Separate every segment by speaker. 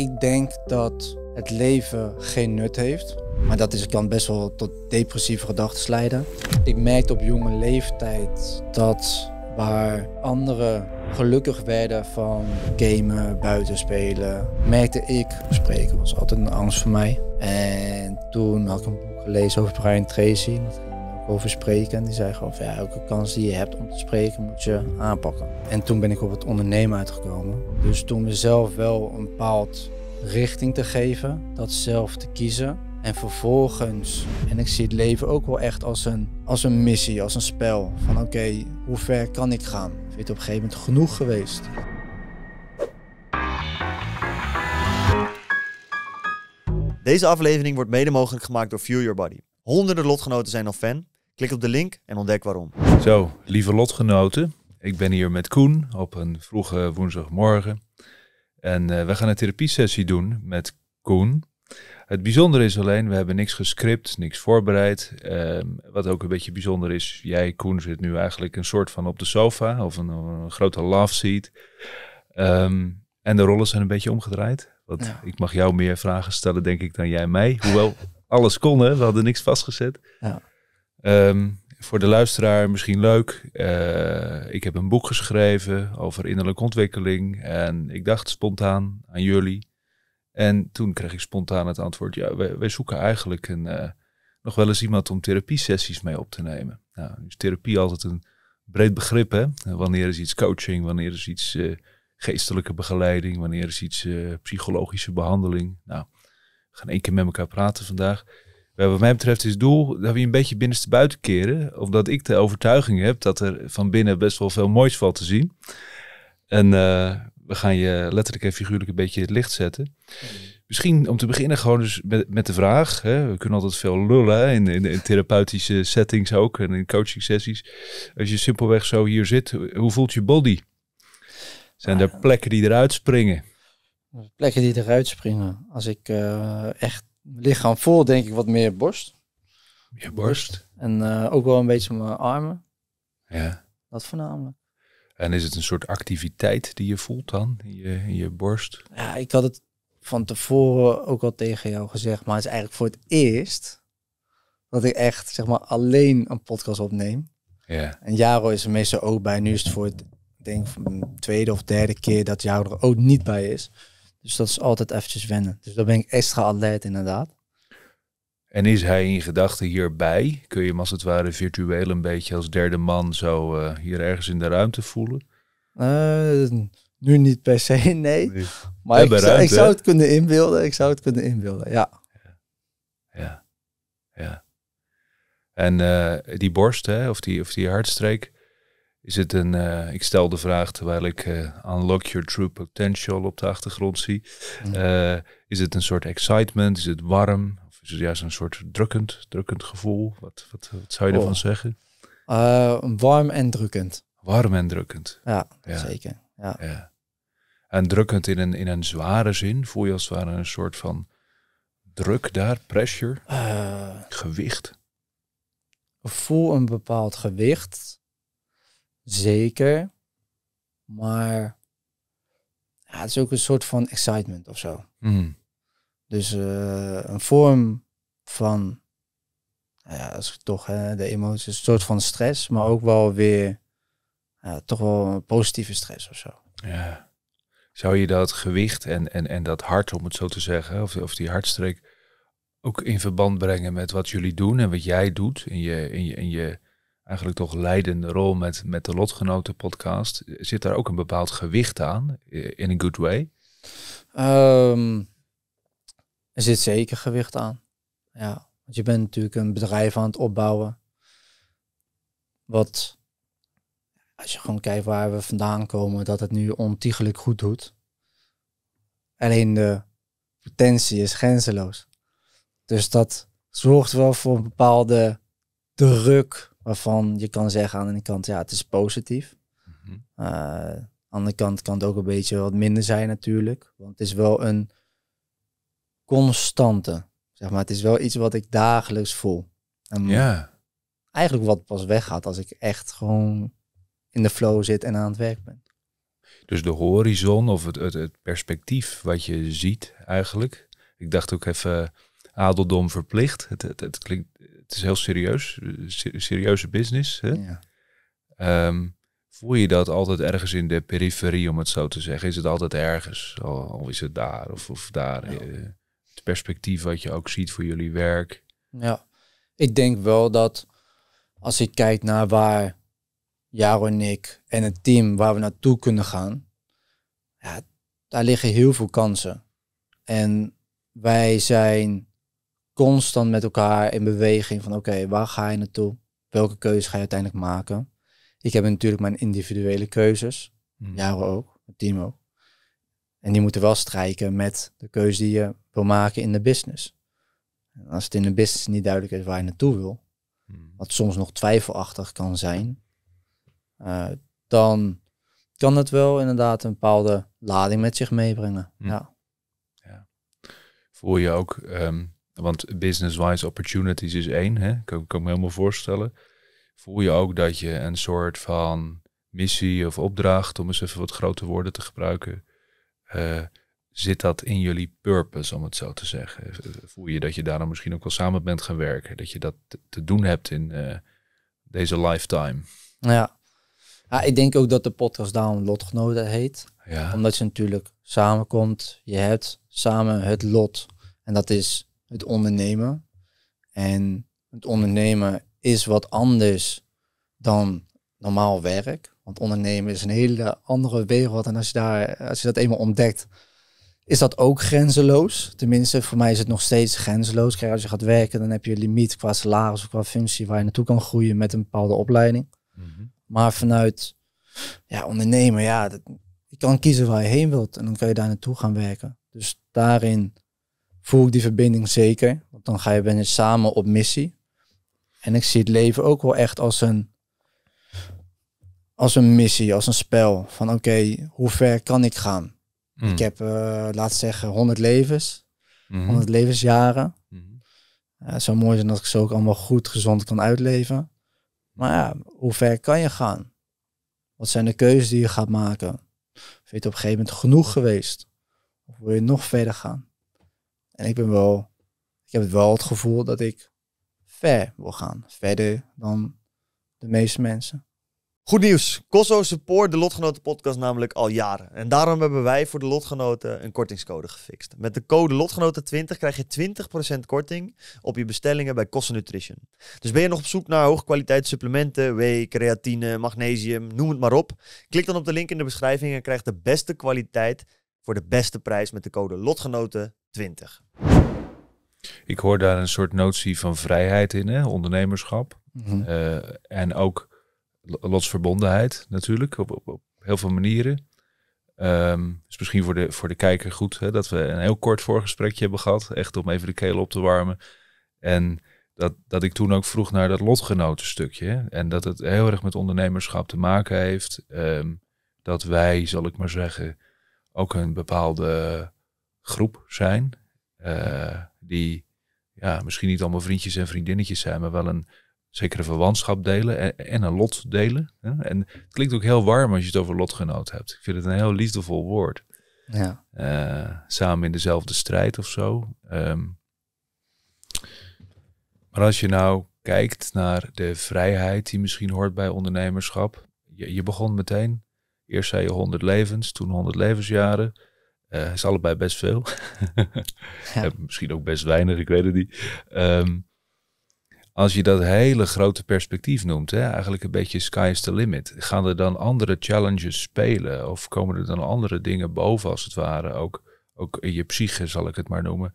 Speaker 1: Ik denk dat het leven geen nut heeft. Maar dat is, kan best wel tot depressieve gedachten leiden. Ik merkte op jonge leeftijd dat waar anderen gelukkig werden van gamen, buitenspelen, merkte ik, spreken was altijd een angst voor mij. En toen had ik een boek gelezen over Brian Tracy over spreken. En die zei gewoon van ja, elke kans die je hebt om te spreken moet je aanpakken. En toen ben ik op het ondernemen uitgekomen. Dus toen mezelf wel een bepaald richting te geven, dat zelf te kiezen. En vervolgens, en ik zie het leven ook wel echt als een, als een missie, als een spel. Van oké, hoe ver kan ik gaan?
Speaker 2: Vind het op een gegeven moment genoeg geweest? Deze aflevering wordt mede mogelijk gemaakt door Fuel Your Body. Honderden lotgenoten zijn al fan Klik op de link en ontdek waarom.
Speaker 3: Zo, lieve lotgenoten. Ik ben hier met Koen op een vroege woensdagmorgen. En eh, we gaan een therapiesessie doen met Koen. Het bijzondere is alleen, we hebben niks gescript, niks voorbereid. Ehm, wat ook een beetje bijzonder is, jij Koen zit nu eigenlijk een soort van op de sofa of een, grote love seat. Ehm, en de rollen zijn een beetje omgedraaid. Want ik mag jou meer vragen stellen, denk ik, dan jij mij. Hoewel alles kon, hè? we hadden niks vastgezet. Ja. Ehm, voor de luisteraar misschien leuk. Eh, ik heb een boek geschreven over innerlijke ontwikkeling. En ik dacht spontaan aan jullie. En toen kreeg ik spontaan het antwoord: ja, wij, zoeken eigenlijk een, eh, nog wel eens iemand om therapiesessies mee op te nemen. Nou, dus is therapie altijd een breed begrip, hè? Wanneer is iets coaching, wanneer is iets eh, geestelijke begeleiding, wanneer is iets psychologische behandeling. Nou, we gaan één keer met elkaar praten vandaag. Eh, wat mij betreft is het doel dat we een beetje binnenste buiten keren. Omdat ik de overtuiging heb dat er van binnen best wel veel moois valt te zien. En eh, we gaan je letterlijk en figuurlijk een beetje het licht zetten. Misschien om te beginnen gewoon dus met, met de vraag. Hè, we kunnen altijd veel lullen in, therapeutische settings ook en in coaching sessies. Als je simpelweg zo hier zit, hoe voelt je body? Zijn ah, er plekken die eruit springen?
Speaker 1: Plekken die eruit springen. Als ik eh, echt lichaam vol, denk ik, wat meer borst. Je borst. En eh, ook wel een beetje mijn armen. Ja. Dat voornamelijk.
Speaker 3: En is het een soort activiteit die je voelt dan in je, in je borst?
Speaker 1: Ja, ik had het van tevoren ook al tegen jou gezegd, maar het is eigenlijk voor het eerst dat ik echt zeg maar alleen een podcast opneem. Ja. En Jaro is er meestal ook bij. Nu is het voor het denk tweede of derde keer dat Jaro er ook niet bij is. Dus dat is altijd eventjes wennen. Dus daar ben ik extra alert inderdaad.
Speaker 3: En is hij in gedachten hierbij? Kun je hem als het ware virtueel een beetje als derde man zo eh, hier ergens in de ruimte
Speaker 1: voelen? Eh, nu niet per se, nee. Maar ik, zou het kunnen inbeelden. Ik zou het kunnen inbeelden, ja.
Speaker 3: Ja, ja. En eh, die borst, hè, of, die, of die hartstreek, is het een, eh, ik stel de vraag terwijl ik eh, Unlock Your True Potential op de achtergrond zie. Mm. Eh, is het een soort excitement? Is het warm? Of is het juist een soort drukkend, drukkend
Speaker 1: gevoel? Wat, wat, wat zou je oh. ervan zeggen? warm en drukkend. Warm en drukkend. Ja, zeker.
Speaker 3: Ja. ja. En drukkend in een, in een zware zin? Voel je als het ware een soort van druk daar, pressure, gewicht?
Speaker 1: Voel een bepaald gewicht Zeker. Maar het is ook een soort van excitement of zo. Mhm. Dus eh, een vorm van, nou ja, als ik toch hè, de emoties, een soort van stress, maar ook wel weer, ja, toch wel een positieve stress of zo.
Speaker 3: Ja. Zou je dat gewicht en, en, en dat hart, om het zo te zeggen, of, of die hartstreek, ook in verband brengen met wat jullie doen en wat jij doet in je, in je, in je eigenlijk toch leidende rol met, met de Lotgenoten podcast. Zit daar ook een bepaald gewicht aan, in een good way? Ehm,
Speaker 1: er zit zeker gewicht aan. Ja, want je bent natuurlijk een bedrijf aan het opbouwen. Wat, als je gewoon kijkt waar we vandaan komen, dat het nu ontiegelijk goed doet. Alleen de potentie is grenzeloos. Dus dat zorgt wel voor een bepaalde druk Waarvan je kan zeggen aan de ene kant, ja, het is positief. Mm aan de andere kant kan het ook een beetje wat minder zijn natuurlijk. Want het is wel een constante. Zeg maar, het is wel iets wat ik dagelijks voel. En ja. Eigenlijk wat pas weggaat als ik echt gewoon in de flow zit en aan het werk ben.
Speaker 3: Dus de horizon of het, het, het perspectief wat je ziet eigenlijk. Ik dacht ook even adeldom verplicht. Het, het, het klinkt het is heel serieus, serieuze business. Hè? Ehm, voel je dat altijd ergens in de periferie, om het zo te zeggen? Is het altijd ergens? Of is het daar of, of daar? Eh, het perspectief wat je ook ziet voor jullie werk.
Speaker 1: Ja, ik denk wel dat als je kijkt naar waar jou en ik en het team waar we naartoe kunnen gaan, ja, daar liggen heel veel kansen. En wij zijn constant met elkaar in beweging van oké, waar ga je naartoe? Welke keuze ga je uiteindelijk maken? Ik heb natuurlijk mijn individuele keuzes. Mm. ook, het team ook. En die moeten wel strijken met de keuze die je wil maken in de business. als het in de business niet duidelijk is waar je naartoe wil, mhm. wat soms nog twijfelachtig kan zijn, eh, dan kan het wel inderdaad een bepaalde lading met zich meebrengen. Mhm. Ja. ja.
Speaker 3: Voel je ook ehm, want business-wise opportunities is één, hè? Kan, ik me helemaal voorstellen. Voel je ook dat je een soort van missie of opdracht, om eens even wat grote woorden te gebruiken, eh, zit dat in jullie purpose, om het zo te zeggen? Voel je dat je daarom misschien ook wel samen bent gaan werken? Dat je dat te doen hebt in eh, deze lifetime?
Speaker 1: Ja. ja, ik denk ook dat de podcast daarom lotgenoten heet. Ja. Omdat je natuurlijk samenkomt, je hebt samen het lot. En dat is het ondernemen. En het ondernemen is wat anders dan normaal werk. Want ondernemen is een hele andere wereld. En als je, daar, als je dat eenmaal ontdekt, is dat ook grenzeloos. Tenminste, voor mij is het nog steeds grenzeloos. Kijk, als je gaat werken, dan heb je een limiet qua salaris of qua functie waar je naartoe kan groeien met een bepaalde opleiding. Mhm. Maar vanuit ja, ondernemen, ja, dat, je kan kiezen waar je heen wilt en dan kan je daar naartoe gaan werken. Dus daarin voel ik die verbinding zeker. Want dan ga je ben je samen op missie. En ik zie het leven ook wel echt als een, als een missie, als een spel. Van oké, hoe ver kan ik gaan? Hmm. Ik heb, uh, laat zeggen, 100 levens. Mm 100 levensjaren. Mm het zou mooi zijn dat ik ze ook allemaal goed, gezond kan uitleven. Maar ja, hoe ver kan je gaan? Wat zijn de keuzes die je gaat maken? Vind je het op een gegeven moment genoeg geweest? Of wil je nog verder gaan? En ik ben wel, ik heb wel het gevoel dat ik ver wil gaan. Verder dan de meeste mensen. Goed nieuws.
Speaker 2: Cosso support de Lotgenoten podcast namelijk al jaren. En daarom hebben wij voor de Lotgenoten een kortingscode gefixt. Met de code Lotgenoten20 krijg je 20% korting op je bestellingen bij Kosso Nutrition. Dus ben je nog op zoek naar hoogkwaliteit supplementen, whey, creatine, magnesium, noem het maar op. Klik dan op de link in de beschrijving en krijg de beste kwaliteit voor de beste prijs met de code Lotgenoten 20.
Speaker 3: Ik hoor daar een soort notie van vrijheid in, hè? ondernemerschap. Mhm. Eh, en ook lotsverbondenheid natuurlijk, op, op, op heel veel manieren. Um, is misschien voor de, voor de kijker goed hè, dat we een heel kort voorgesprekje hebben gehad. Echt om even de keel op te warmen. En dat, dat ik toen ook vroeg naar dat lotgenotenstukje. Hè, en dat het heel erg met ondernemerschap te maken heeft. Ehm, dat wij, zal ik maar zeggen, ook een bepaalde groep zijn. Eh, die ja, misschien niet allemaal vriendjes en vriendinnetjes zijn, maar wel een zekere verwantschap delen en, een lot delen. Hè? En het klinkt ook heel warm als je het over lotgenoot hebt. Ik vind het een heel liefdevol woord. Ja. Eh, samen in dezelfde strijd of zo. Ehm, maar als je nou kijkt naar de vrijheid die misschien hoort bij ondernemerschap. Je, je begon meteen. Eerst zei je 100 levens, toen 100 levensjaren. Uh, is allebei best veel. Eh, misschien ook best weinig, ik weet het niet. Ehm, als je dat hele grote perspectief noemt, hè, eigenlijk een beetje sky is the limit. Gaan er dan andere challenges spelen? Of komen er dan andere dingen boven, als het ware? Ook, ook in je psyche, zal ik het maar noemen.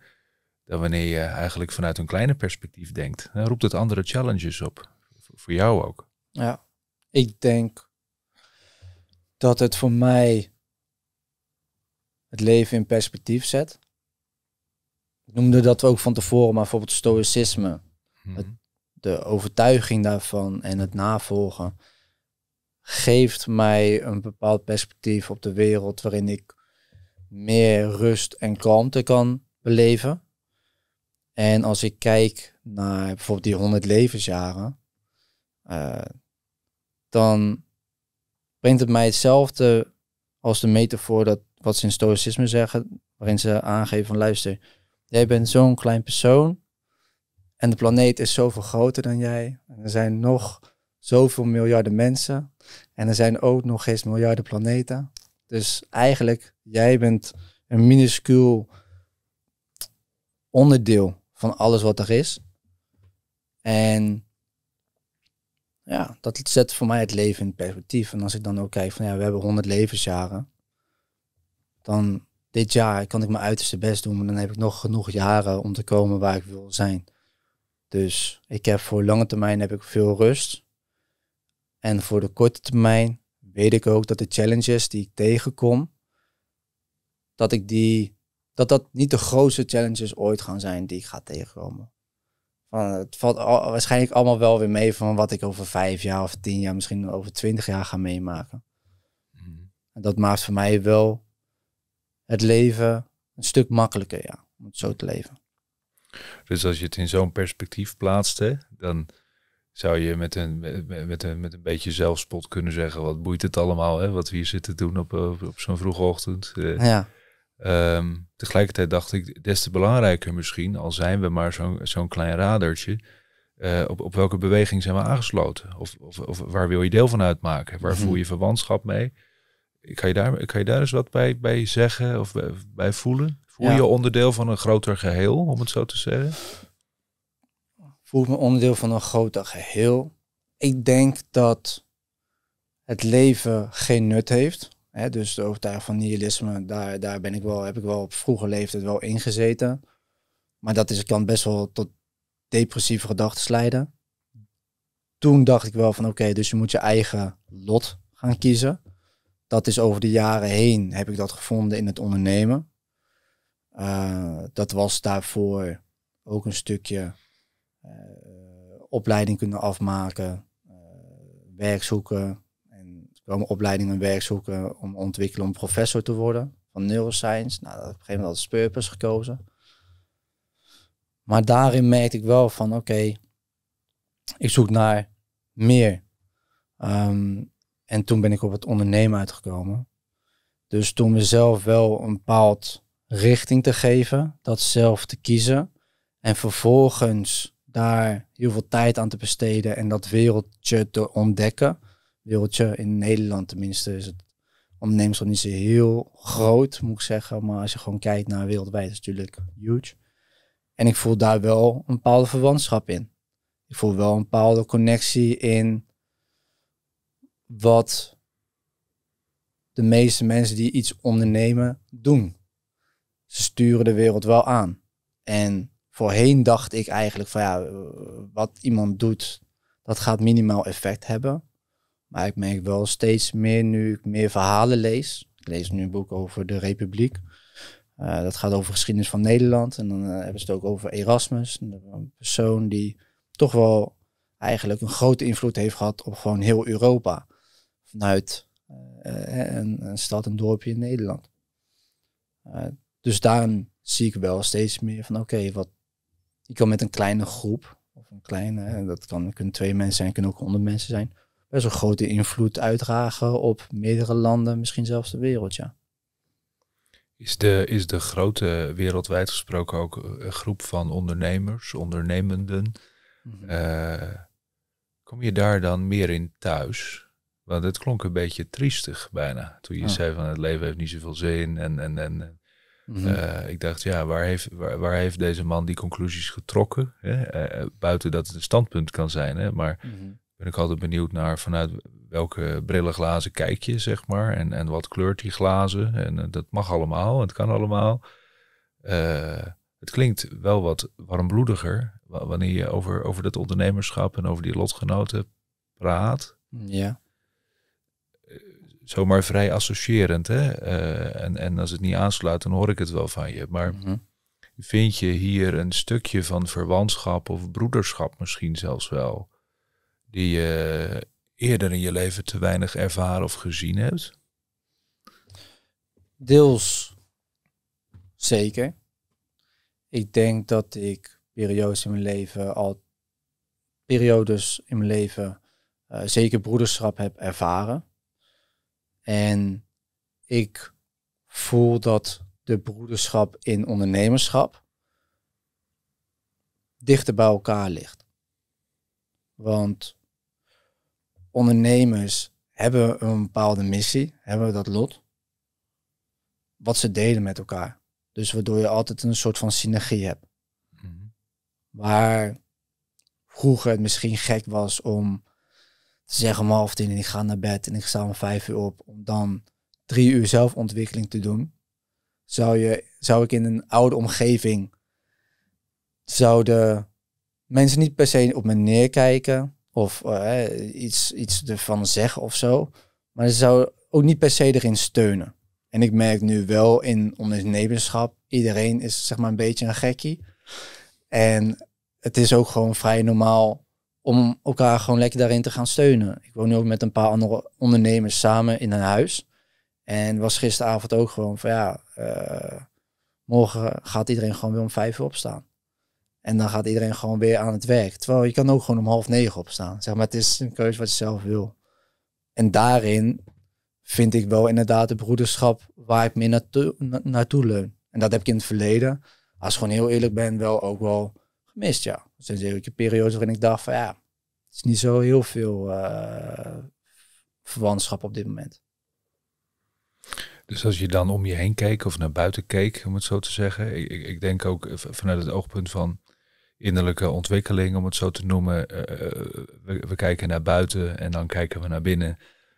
Speaker 3: Dan wanneer je eigenlijk vanuit een kleine perspectief denkt. roept het andere
Speaker 1: challenges op. Voor jou ook. Ja, ik denk dat het voor mij het leven in perspectief zet. Ik noemde dat ook van tevoren, maar bijvoorbeeld stoïcisme. Mhm. de overtuiging daarvan en het navolgen geeft mij een bepaald perspectief op de wereld waarin ik meer rust en kalmte kan beleven. En als ik kijk naar bijvoorbeeld die 100 levensjaren, eh, dan brengt het mij hetzelfde als de metafoor dat wat ze in stoïcisme zeggen, waarin ze aangeven van luister, jij bent zo'n klein persoon en de planeet is zoveel groter dan jij. En er zijn nog zoveel miljarden mensen en er zijn ook nog eens miljarden planeten. Dus eigenlijk, jij bent een minuscuul onderdeel van alles wat er is. En ja, dat zet voor mij het leven in perspectief. En als ik dan ook kijk van ja, we hebben 100 levensjaren dan dit jaar kan ik mijn uiterste best doen, maar dan heb ik nog genoeg jaren om te komen waar ik wil zijn. Dus ik heb voor lange termijn heb ik veel rust. En voor de korte termijn weet ik ook dat de challenges die ik tegenkom, dat ik die, dat dat niet de grootste challenges ooit gaan zijn die ik ga tegenkomen. Van, het valt waarschijnlijk allemaal wel weer mee van wat ik over vijf jaar of tien jaar, misschien over twintig jaar ga meemaken. Mhm. En dat maakt voor mij wel het leven een stuk makkelijker, ja, om het zo te leven.
Speaker 3: Dus als je het in zo'n perspectief plaatst, dan zou je met een, met, een, met een beetje zelfspot kunnen zeggen, wat boeit het allemaal, hè, wat we hier zitten doen op, op, zo'n vroege ochtend. Eh, ja. Um, tegelijkertijd dacht ik, des te belangrijker misschien, al zijn we maar zo'n zo'n klein radertje, eh, op, op welke beweging zijn we aangesloten? Of, of, of, waar wil je deel van uitmaken? Waar mhm. voel je verwantschap mee? kan je daar, kan je daar eens wat bij, bij zeggen of bij, voelen? Voel je ja. onderdeel van een groter geheel, om het zo te zeggen?
Speaker 1: Voel ik me onderdeel van een groter geheel? Ik denk dat het leven geen nut heeft. Hè? dus de overtuiging van nihilisme, daar, daar ben ik wel, heb ik wel op vroege leeftijd wel ingezeten. Maar dat is, kan best wel tot depressieve gedachten leiden. Toen dacht ik wel van oké, dus je moet je eigen lot gaan kiezen dat is over de jaren heen heb ik dat gevonden in het ondernemen. Eh, dat was daarvoor ook een stukje eh, opleiding kunnen afmaken, uh, werk zoeken. En komen opleidingen werk zoeken om ontwikkelen om professor te worden van neuroscience. Nou, op een gegeven moment als Purpose gekozen. Maar daarin merkte ik wel van oké, ik zoek naar meer. Um, en toen ben ik op het ondernemen uitgekomen. Dus toen mezelf wel een bepaald richting te geven, dat zelf te kiezen. En vervolgens daar heel veel tijd aan te besteden en dat wereldje te ontdekken. Wereldje in Nederland tenminste is het ondernemerschap niet zo heel groot, moet ik zeggen. Maar als je gewoon kijkt naar wereldwijd, is het natuurlijk huge. En ik voel daar wel een bepaalde verwantschap in. Ik voel wel een bepaalde connectie in wat de meeste mensen die iets ondernemen doen. Ze sturen de wereld wel aan. En voorheen dacht ik eigenlijk van ja, wat iemand doet, dat gaat minimaal effect hebben. Maar ik merk wel steeds meer nu ik meer verhalen lees. Ik lees nu een boek over de Republiek. Eh, dat gaat over geschiedenis van Nederland. En dan eh, hebben ze het ook over Erasmus. Een persoon die toch wel eigenlijk een grote invloed heeft gehad op gewoon heel Europa vanuit eh, eh, een, stad, een dorpje in Nederland. Eh, dus daar zie ik wel steeds meer van oké, wat je kan met een kleine groep, of een kleine, dat kan, kunnen twee mensen zijn, kunnen ook honderd mensen zijn, best een grote invloed uitdragen op meerdere landen, misschien zelfs de wereld, ja.
Speaker 3: Is de, is de grote, wereldwijd gesproken, ook een groep van ondernemers, ondernemenden, mhm. kom je daar dan meer in thuis? Want het klonk een beetje triestig bijna. Toen je zei van het leven heeft niet zoveel zin. En, en, en mhm. eh, ik dacht, ja, waar heeft, waar, waar, heeft deze man die conclusies getrokken? Hè? Eh, eh, buiten dat het een standpunt kan zijn. Hè? Maar mhm. ben ik altijd benieuwd naar vanuit welke brillenglazen kijk je, zeg maar. En, en wat kleurt die glazen? En dat mag allemaal, het kan allemaal. het klinkt wel wat warmbloediger wanneer je over, over dat ondernemerschap en over die lotgenoten praat. Ja zomaar vrij associërend. Hè? Eh, en, en als het niet aansluit, dan hoor ik het wel van je. Maar mhm. vind je hier een stukje van verwantschap of broederschap misschien zelfs wel, die je eerder in je leven te weinig ervaren of gezien hebt?
Speaker 1: Deels zeker. Ik denk dat ik periodes in mijn leven al periodes in mijn leven eh, zeker broederschap heb ervaren. En ik voel dat de broederschap in ondernemerschap dichter bij elkaar ligt. Want ondernemers hebben een bepaalde missie, hebben dat lot, wat ze delen met elkaar. Dus waardoor je altijd een soort van synergie hebt. Waar mhm. vroeger het misschien gek was om te zeggen om half tien en ik ga naar bed en ik sta om vijf uur op om dan drie uur zelfontwikkeling te doen, zou, je, zou ik in een oude omgeving, zouden mensen niet per se op me neerkijken of eh, iets, iets ervan zeggen of zo, maar ze zouden ook niet per se erin steunen. En ik merk nu wel in ondernemerschap, iedereen is zeg maar een beetje een gekkie. En het is ook gewoon vrij normaal om elkaar gewoon lekker daarin te gaan steunen. Ik woon nu ook met een paar andere ondernemers samen in een huis. En was gisteravond ook gewoon van ja, eh, morgen gaat iedereen gewoon weer om vijf uur opstaan. En dan gaat iedereen gewoon weer aan het werk. Terwijl je kan ook gewoon om half negen opstaan. Zeg maar, het is een keuze wat je zelf wil. En daarin vind ik wel inderdaad de broederschap waar ik meer na, naartoe leun. En dat heb ik in het verleden, als ik gewoon heel eerlijk ben, wel ook wel gemist, ja zijn zeker periodes waarin ik dacht van ja, het is niet zo heel veel eh, verwantschap op dit moment.
Speaker 3: Dus als je dan om je heen keek of naar buiten keek, om het zo te zeggen. Ik, ik denk ook vanuit het oogpunt van innerlijke ontwikkeling, om het zo te noemen. Eh, eh, we, kijken naar buiten en dan kijken we naar binnen.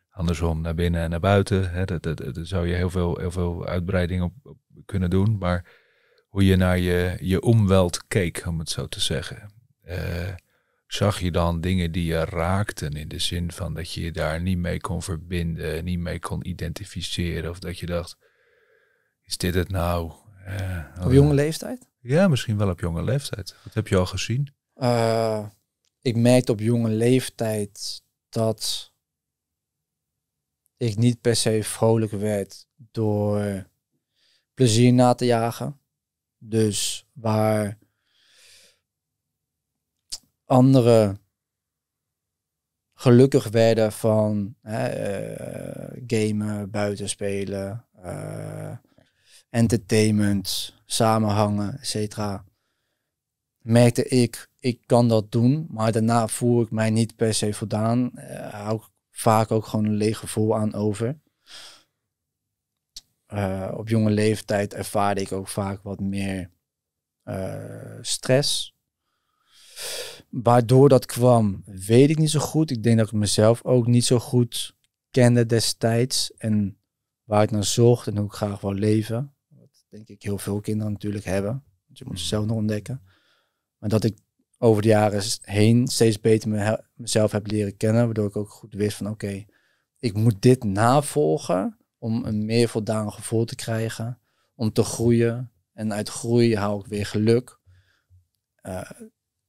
Speaker 3: Andersom, naar binnen en naar buiten. dat, daar zou je heel veel, heel veel uitbreiding op kunnen doen. Maar hoe je naar je, je omweld keek, om het zo te zeggen. Eh, zag je dan dingen die je raakten in de zin van dat je je daar niet mee kon verbinden, niet mee kon identificeren of dat je dacht, is dit het nou? Eh, op jonge leeftijd? Ja, misschien wel op jonge leeftijd. Wat heb je al gezien?
Speaker 1: Eh, ik merkte op jonge leeftijd dat ik niet per se vrolijk werd door plezier na te jagen. Dus waar anderen gelukkig werden van eh, gamen, buitenspelen, uh, eh, entertainment, samenhangen, etc. Merkte ik, ik kan dat doen, maar daarna voel ik mij niet per se voldaan. Uh, hou ik vaak ook gewoon een leeg gevoel aan over. Eh, op jonge leeftijd ervaarde ik ook vaak wat meer eh, stress. Waardoor dat kwam, weet ik niet zo goed. Ik denk dat ik mezelf ook niet zo goed kende destijds. En waar ik naar zocht en hoe ik graag wou leven. Dat denk ik heel veel kinderen natuurlijk hebben. want je moet mm. zelf nog ontdekken. Maar dat ik over de jaren heen steeds beter mezelf heb leren kennen. Waardoor ik ook goed wist van oké, ik moet dit navolgen om een meer voldaan gevoel te krijgen, om te groeien. En uit groei haal ik weer geluk. Eh,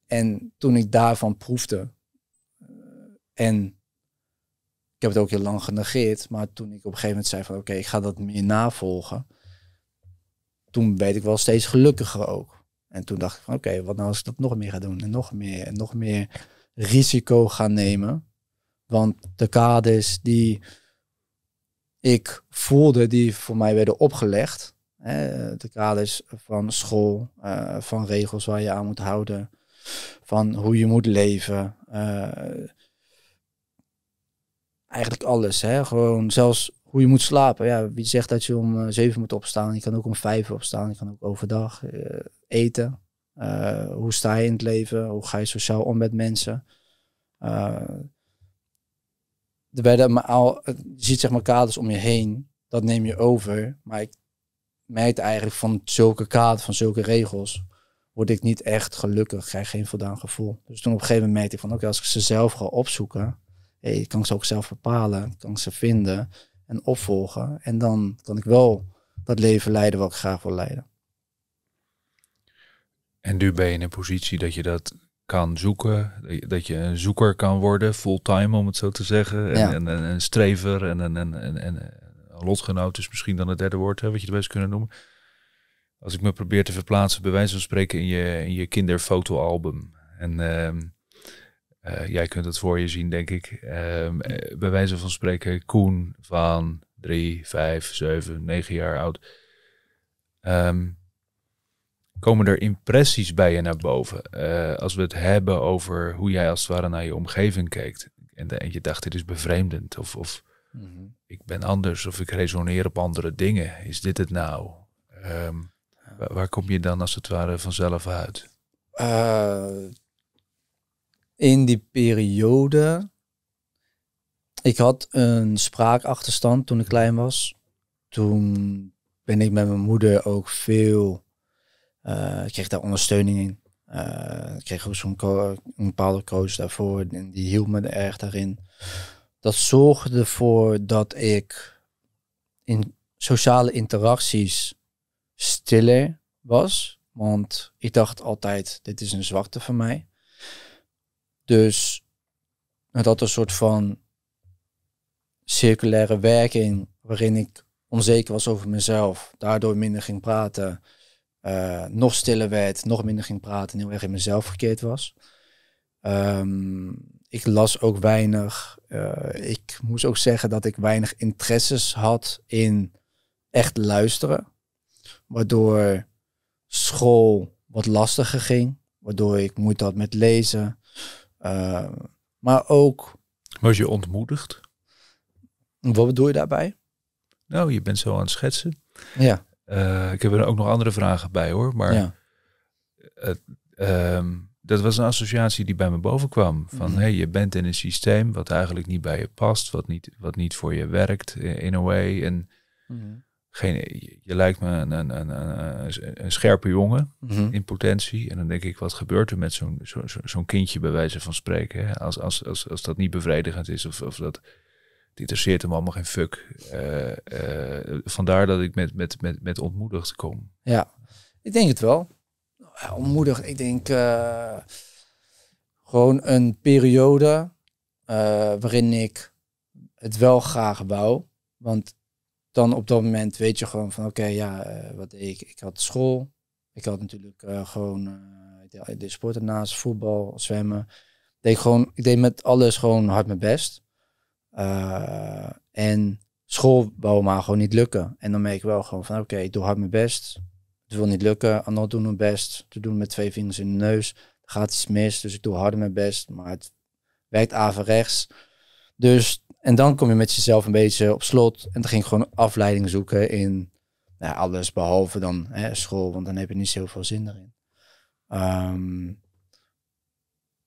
Speaker 1: en toen ik daarvan proefde, eh, en ik heb het ook heel lang genegeerd, maar toen ik op een gegeven moment zei van oké, ik ga dat meer navolgen, toen werd ik wel steeds gelukkiger ook. En toen dacht ik van oké, wat nou als ik dat nog meer ga doen en nog meer en nog meer risico ga nemen. Want de kaders die ik voelde die voor mij werden opgelegd. Hè, de kaders van school, eh, van regels waar je aan moet houden, van hoe je moet leven. Eh, eigenlijk alles. Hè? Gewoon zelfs hoe je moet slapen. Ja, wie zegt dat je om eh, zeven moet opstaan? Je kan ook om vijf opstaan. Je kan ook overdag eten. hoe sta je in het leven? Hoe ga je sociaal om met mensen? er werden al, je ziet zeg maar kaders om je heen. Dat neem je over. Maar ik merkte eigenlijk van zulke kaders, van zulke regels, word ik niet echt gelukkig. Krijg geen voldaan gevoel. Dus toen op een gegeven moment merkte ik van oké, als ik ze zelf ga opzoeken, kan ik ze ook zelf bepalen. Kan ik ze vinden en opvolgen. En dan kan ik wel dat leven leiden wat ik graag wil leiden.
Speaker 3: En nu ben je in een positie dat je dat kan zoeken. Dat je een zoeker kan worden, fulltime om het zo te zeggen. En, een strever en, een en, een lotgenoot is misschien dan het derde woord, hè, wat je het best kunnen noemen. Als ik me probeer te verplaatsen, bij wijze van spreken, in je, in je kinderfotoalbum. En ehm, eh, jij kunt het voor je zien, denk ik. Ehm, eh, bij wijze van spreken, Koen van drie, vijf, zeven, negen jaar oud. Ehm, komen er impressies bij je naar boven. Eh, als we het hebben over hoe jij als het ware naar je omgeving kijkt. En, je dacht, dit is bevreemdend. Of, of mhm. ik ben anders. Of ik resoneer op andere dingen. Is dit het nou? Ehm, waar, kom je dan als het ware vanzelf uit?
Speaker 1: Eh, in die periode. Ik had een spraakachterstand toen ik klein was. Toen ben ik met mijn moeder ook veel eh, ik kreeg daar ondersteuning in. Eh, ik kreeg ook zo'n een bepaalde coach daarvoor en die hield me erg daarin. Dat zorgde ervoor dat ik in sociale interacties stiller was. Want ik dacht altijd, dit is een zwakte van mij. Dus het had een soort van circulaire werking waarin ik onzeker was over mezelf, daardoor minder ging praten, eh, nog stiller werd, nog minder ging praten en heel erg in mezelf verkeerd was. Ehm, ik las ook weinig. Eh, ik moest ook zeggen dat ik weinig interesses had in echt luisteren. Waardoor school wat lastiger ging. Waardoor ik moeite had met lezen. Ehm, maar ook. Was je ontmoedigd? Wat bedoel je daarbij?
Speaker 3: Nou, je bent zo aan het schetsen. Ja. Eh, ik heb er ook nog andere vragen bij hoor. Maar ja. Ehm, dat was een associatie die bij me bovenkwam. Van mm hey, je bent in een systeem wat eigenlijk niet bij je past. Wat niet, wat niet voor je werkt in a way. En mhm. geen, je, lijkt me een, een, een, een scherpe jongen mhm. in potentie. En dan denk ik, wat gebeurt er met zo'n zo, zo'n kindje bij wijze van spreken? Als, als, als, als dat niet bevredigend is of, of dat interesseert hem allemaal geen fuck. Eh, eh, vandaar dat ik met, met, met, met ontmoedigd kom.
Speaker 1: Ja, ik denk het wel. Ontmoedigd, ik denk eh, gewoon een periode waarin ik het wel graag wou. Want dan op dat moment weet je gewoon van oké, ja, wat ik, ik had school. Ik had natuurlijk gewoon, de sporten naast sport ernaast, voetbal, zwemmen. Deed gewoon, ik deed met alles gewoon hard mijn best. Eh, en school wou maar gewoon niet lukken. En dan merk ik wel gewoon van oké, ik doe hard mijn best. Het wil niet lukken. Anderen doen mijn best. te doen met twee vingers in de neus. Er gaat iets mis. Dus ik doe hard mijn best. Maar het werkt averechts. Dus, en dan kom je met jezelf een beetje op slot. En dan ging ik gewoon afleiding zoeken in nou, alles behalve dan hè, school. Want dan heb je niet zoveel zin erin. Um,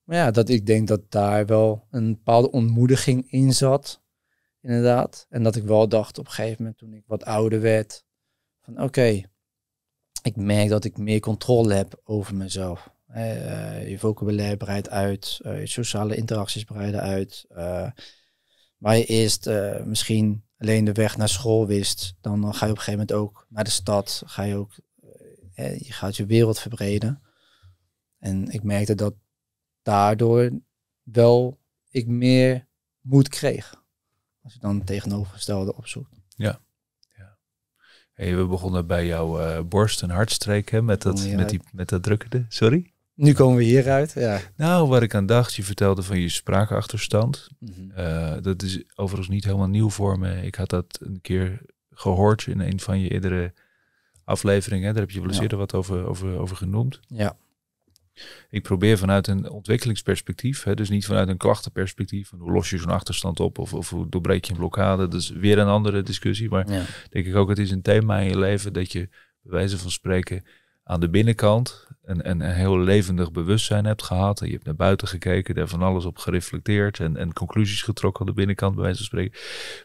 Speaker 1: maar ja, dat ik denk dat daar wel een bepaalde ontmoediging in zat. Inderdaad. En dat ik wel dacht op een gegeven moment toen ik wat ouder werd. Van oké, ik merk dat ik meer controle heb over mezelf. Eh, je vocabulaire breidt uit, eh, je sociale interacties breiden uit. Uh, waar je eerst misschien alleen de weg naar school wist, dan, dan ga je op een gegeven moment ook naar de stad. Ga je ook, je gaat je wereld verbreden. En ik merkte dat daardoor wel ik meer moed kreeg. Als je dan tegenovergestelde opzoekt. Ja. ja.
Speaker 3: we begonnen bij jouw eh, borst en hartstreek hè, met, dat, met, die, met dat drukkende. Sorry?
Speaker 1: Nu komen we hieruit. Ja.
Speaker 3: Nou, waar ik aan dacht, je vertelde van je spraakachterstand. Mhm. Eh, dat is overigens niet helemaal nieuw voor me. Ik had dat een keer gehoord in een van je eerdere afleveringen. Daar heb je wel eens eerder wat over, over, over genoemd. Ja. Ik probeer vanuit een ontwikkelingsperspectief, hè, dus niet vanuit een klachtenperspectief, van hoe los je zo'n achterstand op of, of hoe doorbreek je een blokkade, dat is weer een andere discussie. Maar denk ik ook, het is een thema in je leven dat je, bij wijze van spreken, aan de binnenkant een, een, een heel levendig bewustzijn hebt gehad. En je hebt naar buiten gekeken, daar van alles op gereflecteerd en, en conclusies getrokken aan de binnenkant, bij wijze van spreken.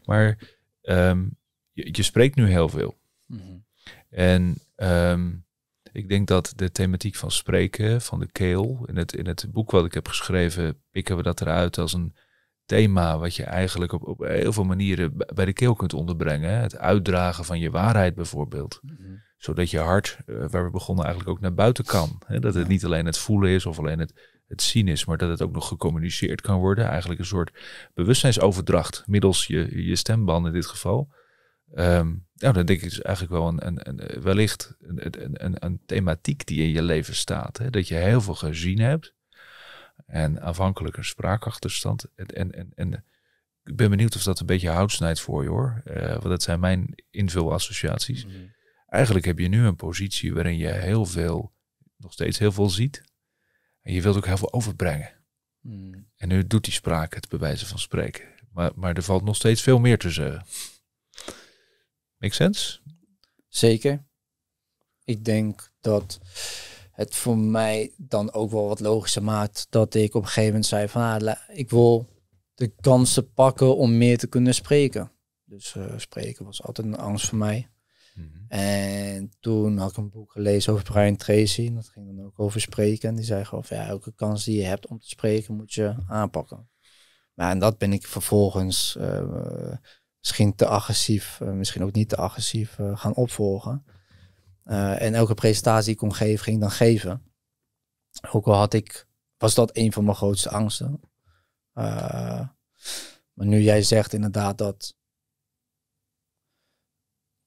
Speaker 3: Maar ehm, je, spreekt nu heel veel. Mhm. En ehm, ik denk dat de thematiek van spreken, van de keel, in het, in het boek wat ik heb geschreven, pikken we dat eruit als een thema wat je eigenlijk op, op heel veel manieren bij de keel kunt onderbrengen. Het uitdragen van je waarheid bijvoorbeeld. Mhm. Zodat je hart, eh, waar we begonnen, eigenlijk ook naar buiten kan. Dat het niet alleen het voelen is of alleen het, het zien is, maar dat het ook nog gecommuniceerd kan worden. Eigenlijk een soort bewustzijnsoverdracht middels je, je stemband in dit geval. Um, nou, dan denk ik is eigenlijk wel een, een, een eh, wellicht een, een, een, thematiek die in je leven staat. Hè? Dat je heel veel gezien hebt. En afhankelijk een spraakachterstand. En, en, en, ik ben benieuwd of dat een beetje hout snijdt voor je hoor. Eh, want dat zijn mijn invulassociaties. Mhm. Eigenlijk heb je nu een positie waarin je heel veel, nog steeds heel veel ziet. En je wilt ook heel veel overbrengen. Mhm. En nu doet die spraak het bewijzen van spreken. Maar, maar er valt nog steeds veel meer te zeggen. Make sense?
Speaker 1: Zeker. Ik denk dat het voor mij dan ook wel wat logischer maakt dat ik op een gegeven moment zei van ah, ik wil de kansen pakken om meer te kunnen spreken. Dus eh, spreken was altijd een angst voor mij. Mhm. En toen had ik een boek gelezen over Brian Tracy. Dat ging dan ook over spreken. En die zei gewoon van ja, elke kans die je hebt om te spreken moet je aanpakken. Maar en dat ben ik vervolgens eh, misschien te agressief, eh, misschien ook niet te agressief eh, gaan opvolgen. Eh, en elke presentatie die ik kon geven, ging ik dan geven. Ook al had ik, was dat een van mijn grootste angsten. maar nu jij zegt inderdaad dat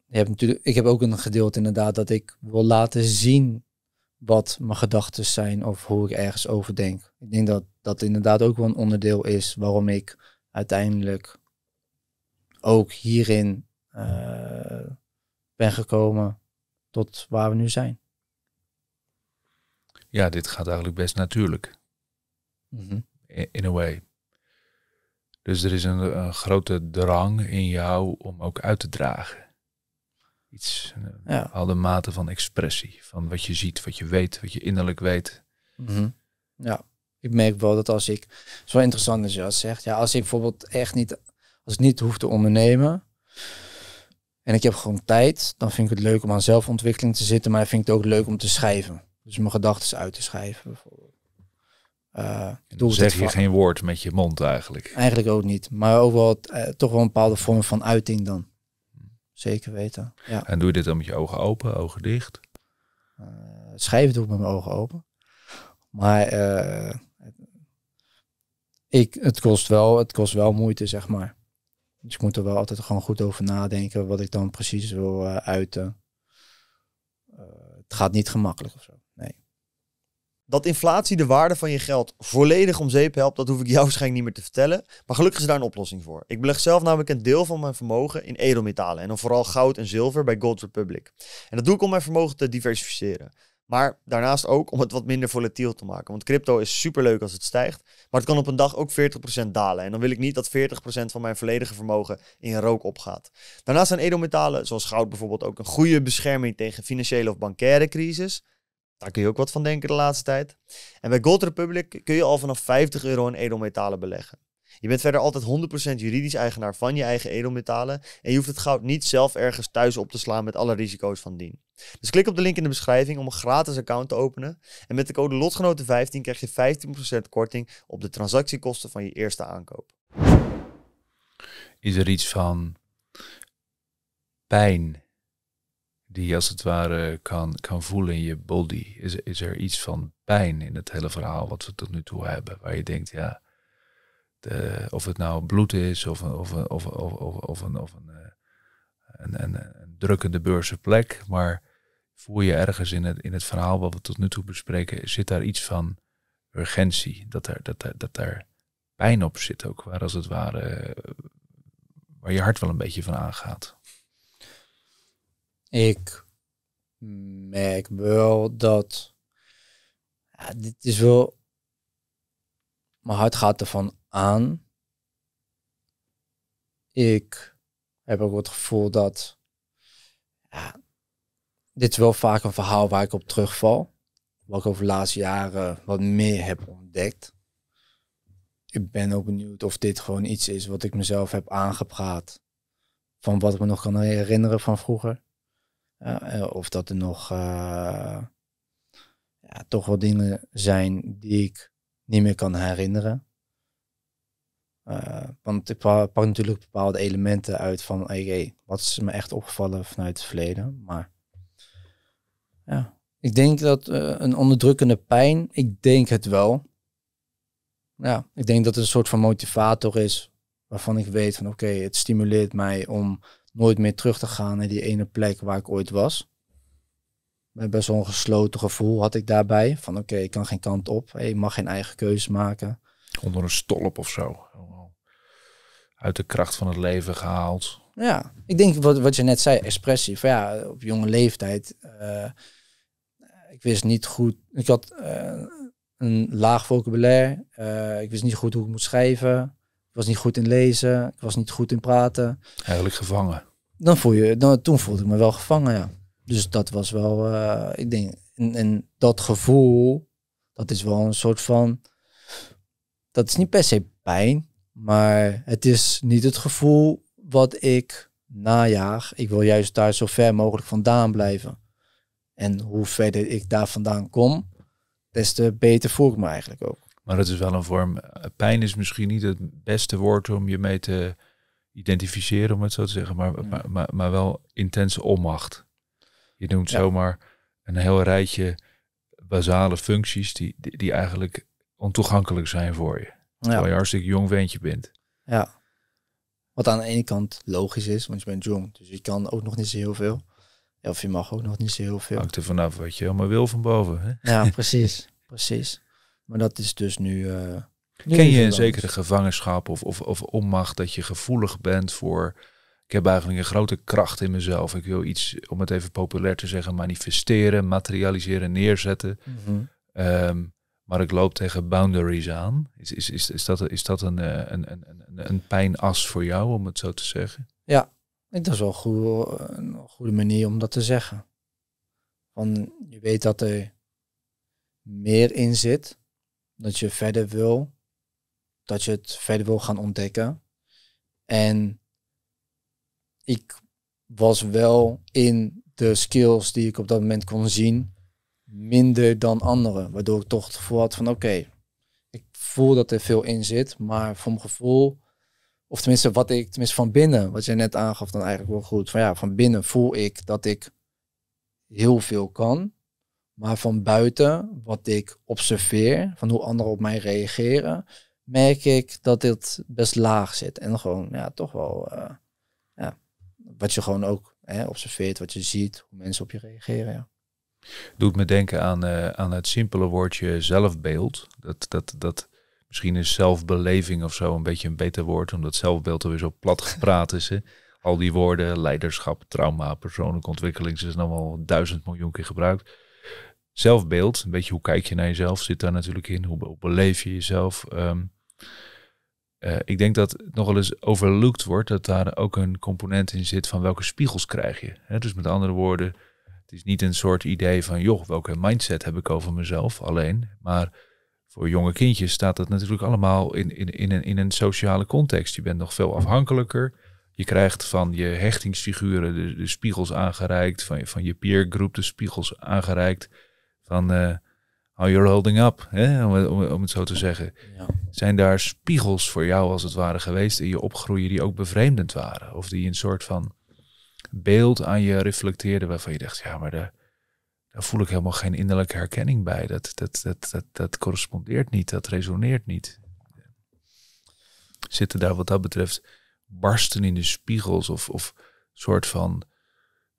Speaker 1: je natuurlijk, ik heb ook een gedeelte inderdaad dat ik wil laten zien wat mijn gedachten zijn of hoe ik ergens over denk. Ik denk dat dat inderdaad ook wel een onderdeel is waarom ik uiteindelijk ook hierin uh, ben gekomen tot waar we nu zijn.
Speaker 3: Ja, dit gaat eigenlijk best natuurlijk. Mhm. in, a way. Dus er is een, grote drang in jou om ook uit te dragen. Iets, een ja. mate van expressie. Van wat je ziet, wat je weet, wat je innerlijk weet.
Speaker 1: Mhm. Ja, ik merk wel dat als ik... zo interessant als je dat zegt. Ja, als ik bijvoorbeeld echt niet als dus niet hoef te ondernemen en ik heb gewoon tijd, dan vind ik het leuk om aan zelfontwikkeling te zitten, maar ik vind het ook leuk om te schrijven. Dus mijn gedachten uit te schrijven bijvoorbeeld. Eh, doe zeg je geen
Speaker 3: woord met je mond eigenlijk?
Speaker 1: Eigenlijk ook niet, maar ook wel, eh, toch wel een bepaalde vorm van uiting dan. Zeker weten. Ja. En doe je dit dan met je ogen open, ogen dicht? Uh, schrijven doe ik met mijn ogen open. Maar ik, het, kost wel, het kost wel moeite, zeg maar. Dus ik moet er wel altijd gewoon goed over nadenken wat ik dan precies wil eh, uiten. Eh, het gaat niet gemakkelijk of zo.
Speaker 2: Nee. Dat inflatie de waarde van je geld volledig om zeep helpt, dat hoef ik jou waarschijnlijk niet meer te vertellen. Maar gelukkig is daar een oplossing voor. Ik beleg zelf namelijk een deel van mijn vermogen in edelmetalen. En dan vooral goud en zilver bij Gold Republic. En dat doe ik om mijn vermogen te diversificeren. Maar daarnaast ook om het wat minder volatiel te maken. Want crypto is superleuk als het stijgt. Maar het kan op een dag ook 40% dalen. En dan wil ik niet dat 40% van mijn volledige vermogen in rook opgaat. Daarnaast zijn edelmetalen, zoals goud bijvoorbeeld, ook een goede bescherming tegen financiële of bankaire crisis. Daar kun je ook wat van denken de laatste tijd. En bij Gold Republic kun je al vanaf 50 euro in edelmetalen beleggen. Je bent verder altijd 100% juridisch eigenaar van je eigen edelmetalen en je hoeft het goud niet zelf ergens thuis op te slaan met alle risico's van dien. Dus klik op de link in de beschrijving om een gratis account te openen en met de code LOTGENOTEN15 krijg je 15% korting op de transactiekosten van je eerste aankoop.
Speaker 3: Is er iets van pijn die je als het ware kan, kan voelen in je body? Is, is er iets van pijn in het hele verhaal wat we tot nu toe hebben, waar je denkt, ja, de, eh, of het nou bloed is of een, of of, of, of, of een, of eh, een, een, een drukkende beurzenplek. Maar voel je ergens in het, in het verhaal wat we tot nu toe bespreken, zit daar iets van urgentie. Dat daar, dat, dat daar pijn op zit ook, waar als het ware, waar je hart wel een beetje van aangaat.
Speaker 1: Ik merk wel dat ja, dit is wel. Mijn hart gaat ervan aan. Ik heb ook het gevoel dat. Ja, dit is wel vaak een verhaal waar ik op terugval. Wat ik over de laatste jaren wat meer heb ontdekt. Ik ben ook benieuwd of dit gewoon iets is wat ik mezelf heb aangepraat. Van wat ik me nog kan herinneren van vroeger. Eh, of dat er nog eh, ja, toch wel dingen zijn die ik niet meer kan herinneren. Eh, want ik pak natuurlijk bepaalde elementen uit van, hey, wat is me echt opgevallen vanuit het verleden. Maar ja, ik denk dat eh, een onderdrukkende pijn, ik denk het wel. Ja, ik denk dat het een soort van motivator is waarvan ik weet van oké, het stimuleert mij om nooit meer terug te gaan naar die ene plek waar ik ooit was. Met best wel een gesloten gevoel had ik daarbij. Van oké, ik kan geen kant op. ik mag geen eigen keuze maken. Onder een stolp of zo uit
Speaker 3: de kracht van het leven gehaald.
Speaker 1: Ja, ik denk wat, wat je net zei, expressie. Van ja, op jonge leeftijd. Eh, ik wist niet goed. Ik had eh, een laag vocabulaire. Eh, ik wist niet goed hoe ik moest schrijven. Ik was niet goed in lezen. Ik was niet goed in praten.
Speaker 3: Eigenlijk gevangen.
Speaker 1: Dan voel je, dan, toen voelde ik me wel gevangen, ja. Dus dat was wel, ik denk, en dat gevoel, dat is wel een soort van, dat is niet per se pijn, maar het is niet het gevoel wat ik najaag. Ik wil juist daar zo ver mogelijk vandaan blijven. En hoe verder ik daar vandaan kom, des te beter voel ik me eigenlijk ook.
Speaker 3: Maar dat is wel een vorm. Pijn is misschien niet het beste woord om je mee te identificeren, om het zo te zeggen, maar, maar, maar, wel intense onmacht. Je noemt zomaar een heel rijtje basale functies die, die eigenlijk ontoegankelijk zijn voor je. Terwijl je hartstikke jong ventje bent.
Speaker 1: Ja. Wat aan de ene kant logisch is, want je bent jong. Dus je kan ook nog niet zo heel veel. of je mag ook nog niet zo heel veel. Hangt er vanaf wat je helemaal wil van boven. Hè? Ja, precies. precies. Maar dat is dus nu... Eh, Ken je een zekere
Speaker 3: gevangenschap of, of, of onmacht dat je gevoelig bent voor... Ik heb eigenlijk een grote kracht in mezelf. Ik wil iets, om het even populair te zeggen, manifesteren, materialiseren, neerzetten. Mm maar ik loop tegen boundaries aan. Is, is, is, is dat, is dat een, eh, een, een, een pijnas voor jou, om het zo te zeggen?
Speaker 1: Ja, dat is wel een goede, een goede manier om dat te zeggen. Van, je weet dat er meer in zit, dat je verder wil, dat je het verder wil gaan ontdekken. En ik was wel in de skills die ik op dat moment kon zien, minder dan anderen. Waardoor ik toch het gevoel had van oké, ik voel dat er veel in zit, maar voor mijn gevoel, of tenminste wat ik tenminste van binnen, wat jij net aangaf dan eigenlijk wel goed, van ja, van binnen voel ik dat ik heel veel kan. Maar van buiten, wat ik observeer, van hoe anderen op mij reageren, merk ik dat dit best laag zit. En gewoon, ja, toch wel, eh, ja, wat je gewoon ook hè, observeert, wat je ziet, hoe mensen op je reageren. Ja.
Speaker 3: Doet me denken aan, eh, aan het simpele woordje zelfbeeld. Dat, dat, dat, misschien is zelfbeleving of zo een beetje een beter woord, omdat zelfbeeld er weer zo plat gepraat is. Hè? Al die woorden, leiderschap, trauma, persoonlijke ontwikkeling, ze zijn allemaal duizend miljoen keer gebruikt. Zelfbeeld, een beetje hoe kijk je naar jezelf, zit daar natuurlijk in. Hoe, beleef je jezelf? Ehm, eh, ik denk dat het nogal eens overlooked wordt dat daar ook een component in zit van welke spiegels krijg je. Dus met andere woorden, het is niet een soort idee van, joh, welke mindset heb ik over mezelf alleen. Maar voor jonge kindjes staat dat natuurlijk allemaal in, in, in, een, in een sociale context. Je bent nog veel afhankelijker. Je krijgt van je hechtingsfiguren de, spiegels aangereikt, van, van je peergroep de spiegels aangereikt. Van uh, how you're holding up, hè? Om, het zo te zeggen. Zijn daar spiegels voor jou als het ware geweest in je opgroeien die ook bevreemdend waren? Of die een soort van beeld aan je reflecteerde waarvan je dacht, ja, maar daar, daar voel ik helemaal geen innerlijke herkenning bij. Dat, dat, dat, dat, dat correspondeert niet, dat resoneert niet. Zitten daar wat dat betreft barsten in de spiegels of, of soort van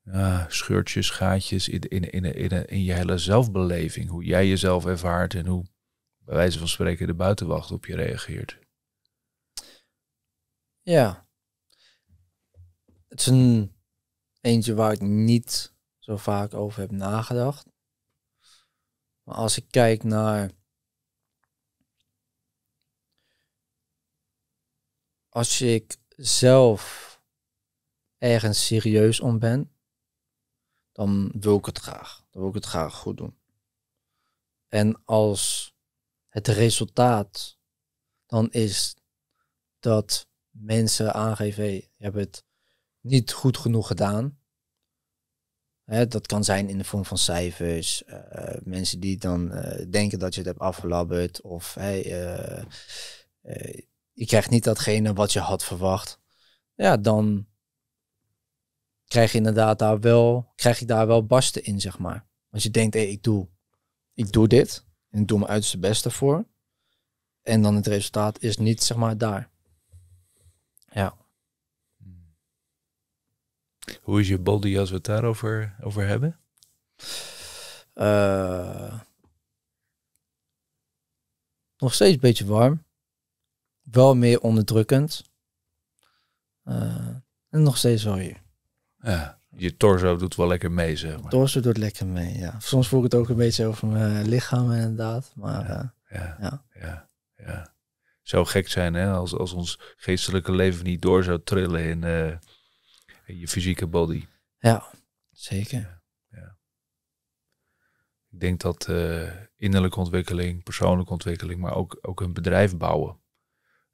Speaker 3: eh, scheurtjes, gaatjes in, in, in, in, in je hele zelfbeleving. Hoe jij jezelf ervaart en hoe, bij wijze van spreken, de buitenwacht op je reageert.
Speaker 1: Ja. Het is een Eentje waar ik niet zo vaak over heb nagedacht. Maar als ik kijk naar. Als ik zelf ergens serieus om ben, dan wil ik het graag. Dan wil ik het graag goed doen. En als het resultaat dan is dat mensen aangeven, je hebt het niet goed genoeg gedaan. Hè, dat kan zijn in de vorm van cijfers. Eh, eh, mensen die dan eh, denken dat je het hebt afgelabberd. Of je krijgt niet datgene wat je had verwacht. Ja, dan krijg je inderdaad daar wel, krijg je daar wel barsten in, zeg maar. Als je denkt, hey, ik, doe, ik doe dit. En ik doe mijn uiterste best ervoor. En dan het resultaat is niet, zeg maar, daar. Ja.
Speaker 3: Hoe is je body als we het
Speaker 1: daarover
Speaker 3: over hebben? Eh,
Speaker 1: nog steeds een beetje warm. Wel meer onderdrukkend. Eh, en nog steeds wel hier.
Speaker 3: Ja, je torso doet wel lekker mee, zeg maar.
Speaker 1: torso doet lekker mee, ja. Soms voel ik het ook een beetje over mijn lichaam inderdaad. Maar ja, eh, ja, ja. ja,
Speaker 3: ja. Zou gek zijn hè, als, als ons geestelijke leven niet door zou trillen in je fysieke body.
Speaker 1: Ja, zeker. Ja.
Speaker 3: Ik denk dat eh, innerlijke ontwikkeling, persoonlijke ontwikkeling, maar ook, ook een bedrijf bouwen.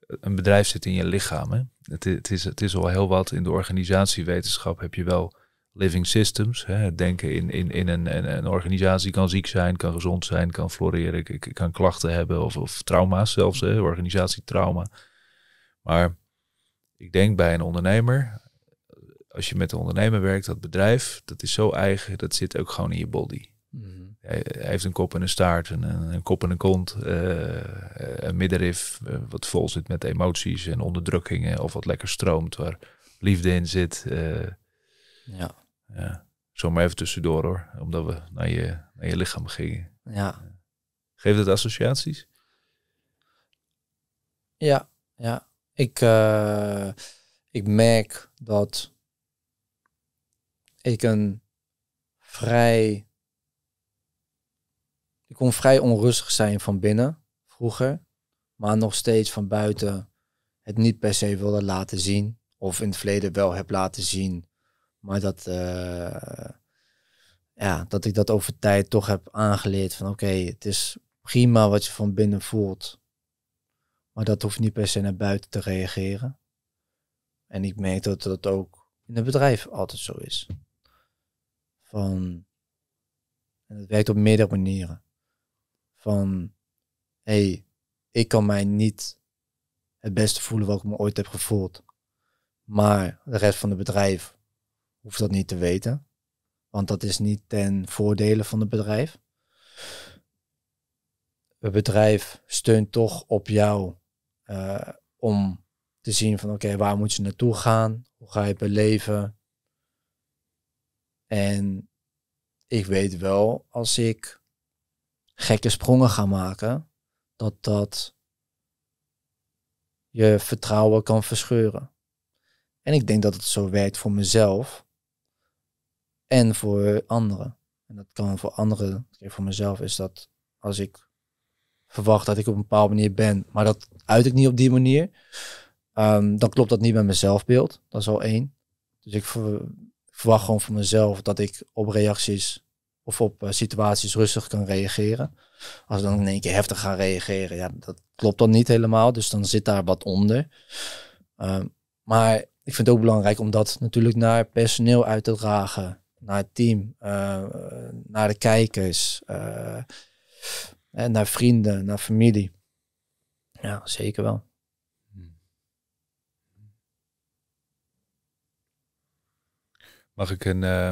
Speaker 3: Een bedrijf zit in je lichaam. Hè? Het, het, is, het is al heel wat. In de organisatiewetenschap heb je wel living systems. Hè? denken in, in, in een, een, organisatie kan ziek zijn, kan gezond zijn, kan floreren, kan klachten hebben of, of trauma's zelfs, hè? organisatietrauma. Maar ik denk bij een ondernemer, als je met een ondernemer werkt, dat bedrijf, dat is zo eigen, dat zit ook gewoon in je body. Mhm. Hij, hij, heeft een kop en een staart, een, een kop en een kont, eh, een middenrif eh, wat vol zit met emoties en onderdrukkingen of wat lekker stroomt, waar liefde in zit. Eh, ja. ja. Zo maar even tussendoor hoor, omdat we naar je, naar je lichaam gingen. Ja. Geeft het associaties?
Speaker 1: Ja, ja. Ik, ik merk dat ik een vrij. Ik kon vrij onrustig zijn van binnen vroeger, maar nog steeds van buiten het niet per se wilde laten zien. Of in het verleden wel heb laten zien, maar dat, eh, ja, dat ik dat over tijd toch heb aangeleerd van oké, het is prima wat je van binnen voelt, maar dat hoeft niet per se naar buiten te reageren. En ik merk dat dat ook in het bedrijf altijd zo is van, en dat werkt op meerdere manieren, van hé, hey, ik kan mij niet het beste voelen wat ik me ooit heb gevoeld. Maar de rest van het bedrijf hoeft dat niet te weten. Want dat is niet ten voordele van het bedrijf. Het bedrijf steunt toch op jou eh, om te zien van oké, waar moet je naartoe gaan? Hoe ga je beleven? En ik weet wel, als ik gekke sprongen ga maken, dat dat je vertrouwen kan verscheuren. En ik denk dat het zo werkt voor mezelf en voor anderen. En dat kan voor anderen. Voor mezelf is dat als ik verwacht dat ik op een bepaalde manier ben, maar dat uit ik niet op die manier, ehm, dan klopt dat niet met mijn zelfbeeld. Dat is al één. Dus ik verwacht gewoon van mezelf dat ik op reacties of op eh, situaties rustig kan reageren. Als ik dan in één keer heftig gaan reageren, ja, dat klopt dan niet helemaal. Dus dan zit daar wat onder. Ehm, maar ik vind het ook belangrijk om dat natuurlijk naar personeel uit te dragen, naar het team, eh, eh, naar de kijkers, en naar vrienden, naar familie. Ja, zeker wel.
Speaker 3: Mag ik ehm, eh,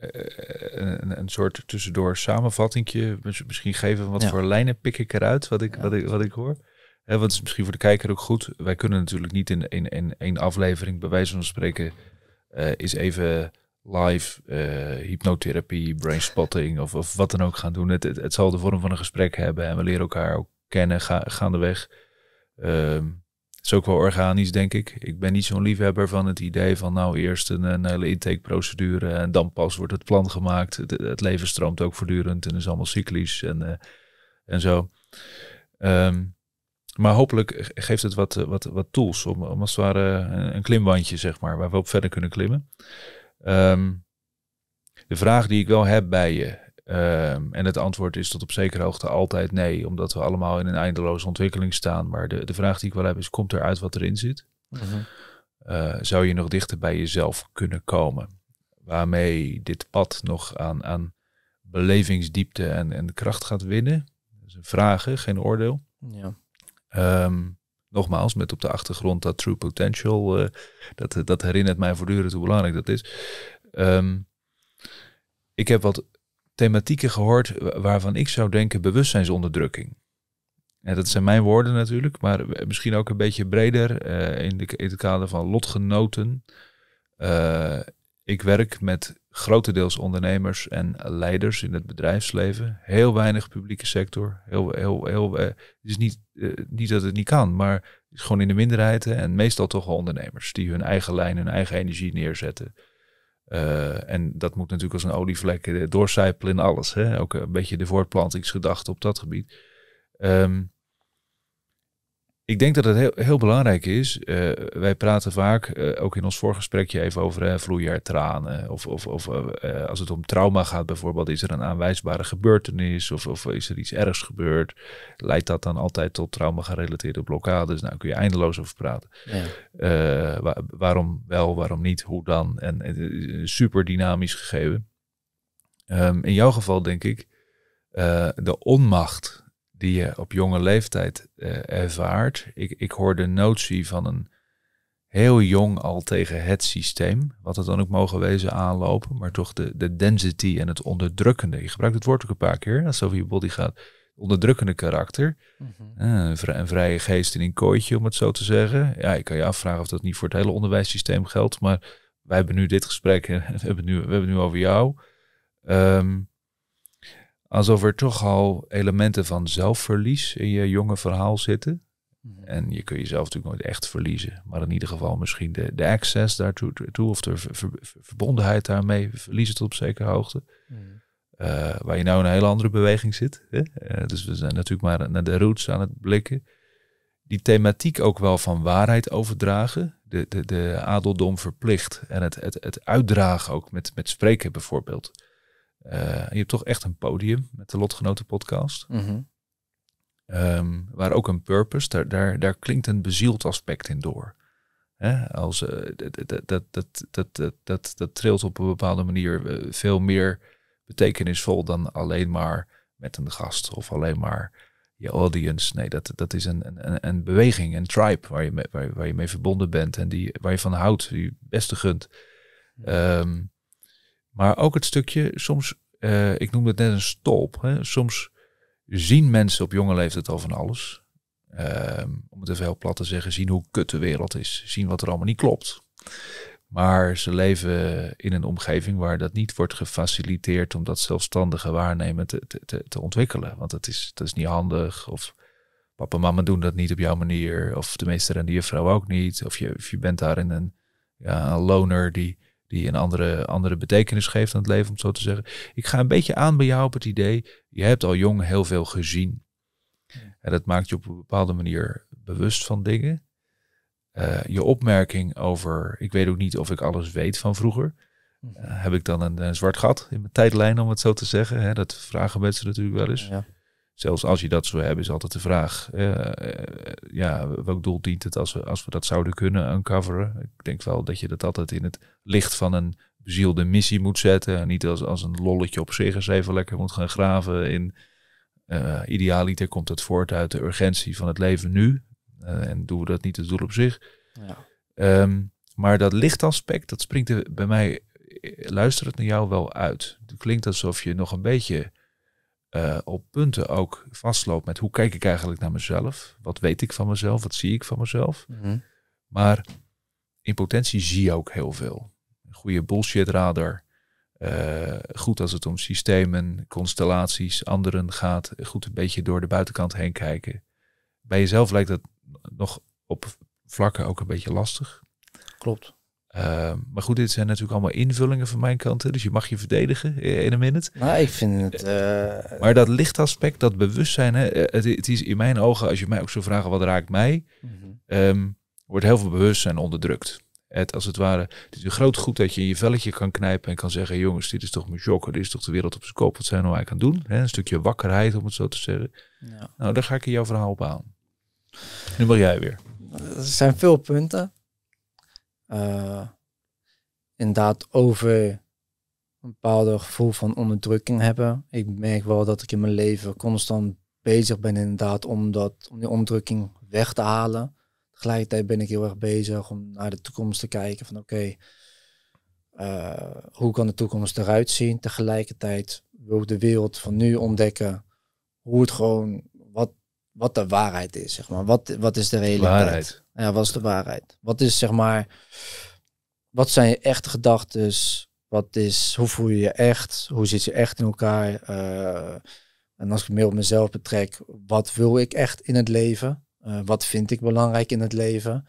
Speaker 3: een, een, een, soort tussendoor samenvattingje misschien geven? Wat voor lijnen pik ik eruit, wat ik, wat ik, wat ik hoor? want het is misschien voor de kijker ook goed. Wij kunnen natuurlijk niet in, in, in één aflevering, bij wijze van spreken, uh, is even live uh, hypnotherapie, brainspotting of, of wat dan ook gaan doen. Het, het, zal de vorm van een gesprek hebben en we leren elkaar ook kennen ga, gaandeweg. Ehm is ook wel organisch, denk ik. Ik ben niet zo'n liefhebber van het idee van nou eerst een, hele intakeprocedure en dan pas wordt het plan gemaakt. Het, leven stroomt ook voortdurend en is allemaal cyclisch en, eh, en zo. Ehm, maar hopelijk geeft het wat, eh, wat, wat tools om, om als het ware een, een klimwandje, zeg maar, waar we op verder kunnen klimmen. Ehm, de vraag die ik wel heb bij je, Ehm, en het antwoord is tot op zekere hoogte altijd nee, omdat we allemaal in een eindeloze ontwikkeling staan. Maar de, de vraag die ik wel heb is, komt eruit wat erin zit? Mhm. Eh, zou je nog dichter bij jezelf kunnen komen? Waarmee dit pad nog aan, aan belevingsdiepte en, en kracht gaat winnen? Dat is een vraag, geen oordeel. Ja. Ehm, nogmaals, met op de achtergrond dat true potential, eh, dat, dat herinnert mij voortdurend hoe belangrijk dat is. Ehm, ik heb wat thematieken gehoord waarvan ik zou denken bewustzijnsonderdrukking. En dat zijn mijn woorden natuurlijk, maar misschien ook een beetje breder eh, in, de, in het kader van lotgenoten. Eh, ik werk met grotendeels ondernemers en leiders in het bedrijfsleven. Heel weinig publieke sector. Heel, heel, heel, eh, het is niet, niet dat het niet kan, maar is gewoon in de minderheid. en meestal toch wel ondernemers die hun eigen lijn, hun eigen energie neerzetten. Eh, en dat moet natuurlijk als een olievlek eh, doorcijpelen in alles. Hè? Ook een beetje de voortplantingsgedachte op dat gebied. Um, ik denk dat het heel, heel belangrijk is. Eh, wij praten vaak, eh, ook in ons voorgesprekje, even over uh, tranen. Of, of, als het om trauma gaat bijvoorbeeld, is er een aanwijsbare gebeurtenis? Of, of is er iets ergs gebeurd? Leidt dat dan altijd tot trauma-gerelateerde blokkades? Nou, kun je eindeloos over praten. Ja. waarom wel, waarom niet, hoe dan? En, een super dynamisch gegeven. Ehm, in jouw geval denk ik, de onmacht die je op jonge leeftijd eh, ervaart. Ik, ik hoor de notie van een heel jong al tegen het systeem, wat het dan ook mogen wezen, aanlopen, maar toch de, de density en het onderdrukkende. Je gebruikt het woord ook een paar keer als over je body gaat. Onderdrukkende karakter. Mm een, vrije geest in een kooitje, om het zo te zeggen. Ja, ik kan je afvragen of dat niet voor het hele onderwijssysteem geldt, maar wij hebben nu dit gesprek en we hebben nu, we hebben nu over jou. Ehm, alsof er toch al elementen van zelfverlies in je jonge verhaal zitten. Mhm. En je kun jezelf natuurlijk nooit echt verliezen. Maar in ieder geval misschien de, de access daartoe toe, of de verbondenheid daarmee verliezen tot op zekere hoogte. Mhm. Eh, waar je nou in een hele andere beweging zit. Hè? Eh, dus we zijn natuurlijk maar naar de roots aan het blikken. Die thematiek ook wel van waarheid overdragen. De, de, de adeldom verplicht. En het, het, het uitdragen ook met, met spreken bijvoorbeeld. Eh, je hebt toch echt een podium met de Lotgenoten podcast. Mm waar ook een purpose, daar, daar, daar klinkt een bezield aspect in door. Hè? Als, eh, dat, dat, dat, dat, dat, dat trilt op een bepaalde manier eh, veel meer betekenisvol dan alleen maar met een gast of alleen maar je audience. Nee, dat, dat is een, een, een beweging, een tribe waar je, mee, waar, je, waar je mee verbonden bent en die, waar je van houdt, die je beste gunt. Um, maar ook het stukje, soms, eh, ik noemde het net een stop. Hè? Soms zien mensen op jonge leeftijd al van alles. Ehm, om het even heel plat te zeggen, zien hoe kut de wereld is. Zien wat er allemaal niet klopt. Maar ze leven in een omgeving waar dat niet wordt gefaciliteerd om dat zelfstandige waarnemen te, te, te ontwikkelen. Want dat is, dat is niet handig. Of papa en mama doen dat niet op jouw manier. Of de meester en de juffrouw ook niet. Of je, of je bent daar in een, ja, een loner die die een andere, andere betekenis geeft aan het leven, om zo te zeggen. Ik ga een beetje aan bij jou op het idee, je hebt al jong heel veel gezien. En dat maakt je op een bepaalde manier bewust van dingen. Eh, je opmerking over, ik weet ook niet of ik alles weet van vroeger. Mhm. Eh, heb ik dan een, een, zwart gat in mijn tijdlijn, om het zo te zeggen. Hè? Dat vragen mensen natuurlijk wel eens. Ja zelfs als je dat zou hebben, is altijd de vraag: eh, eh, ja, welk doel dient het als we, als we dat zouden kunnen uncoveren? Ik denk wel dat je dat altijd in het licht van een bezielde missie moet zetten. En niet als, als een lolletje op zich eens even lekker moet gaan graven. In, eh, idealiter komt het voort uit de urgentie van het leven nu. en doen we dat niet het doel op zich. Ja. Ehm, maar dat lichtaspect, dat springt er bij mij, luister het naar jou wel uit. Het klinkt alsof je nog een beetje eh, op punten ook vastloopt met hoe kijk ik eigenlijk naar mezelf? Wat weet ik van mezelf? Wat zie ik van mezelf? Mhm. Maar in potentie zie je ook heel veel. goede bullshit radar. Eh, goed als het om systemen, constellaties, anderen gaat. Goed een beetje door de buitenkant heen kijken. Bij jezelf lijkt dat nog op vlakken ook een beetje lastig. Klopt. Ehm, maar goed, dit zijn natuurlijk allemaal invullingen van mijn kant. dus je mag je verdedigen in een minute. Nou, ik vind het...
Speaker 1: Eh,
Speaker 3: eh, maar dat lichtaspect, dat bewustzijn. Hè, eh, het, is in mijn ogen, als je mij ook zo vraagt wat raakt mij. Mhm. Ehm, wordt heel veel bewustzijn onderdrukt. Het, als het ware, het is een groot goed dat je in je velletje kan knijpen en kan zeggen: jongens, dit is toch mijn joker, dit is toch de wereld op zijn kop, wat zijn nou eigenlijk aan doen? een stukje wakkerheid, om het zo te zeggen. Ja. Nou, daar ga ik in jouw verhaal op aan.
Speaker 1: Nu mag jij weer. Er zijn veel punten uh, inderdaad over een bepaalde gevoel van onderdrukking hebben. Ik merk wel dat ik in mijn leven constant bezig ben inderdaad om, dat, om die onderdrukking weg te halen. Tegelijkertijd ben ik heel erg bezig om naar de toekomst te kijken van oké, eh, hoe kan de toekomst eruit zien? Tegelijkertijd wil ik de wereld van nu ontdekken hoe het gewoon wat de waarheid is, zeg maar. Wat, wat is de realiteit? Ja, wat is de waarheid? Wat is, zeg maar, wat zijn je echte gedachten? Wat is, hoe voel je je echt? Hoe zit je echt in elkaar? Eh, en als ik meer op mezelf betrek, wat wil ik echt in het leven? Eh, wat vind ik belangrijk in het leven?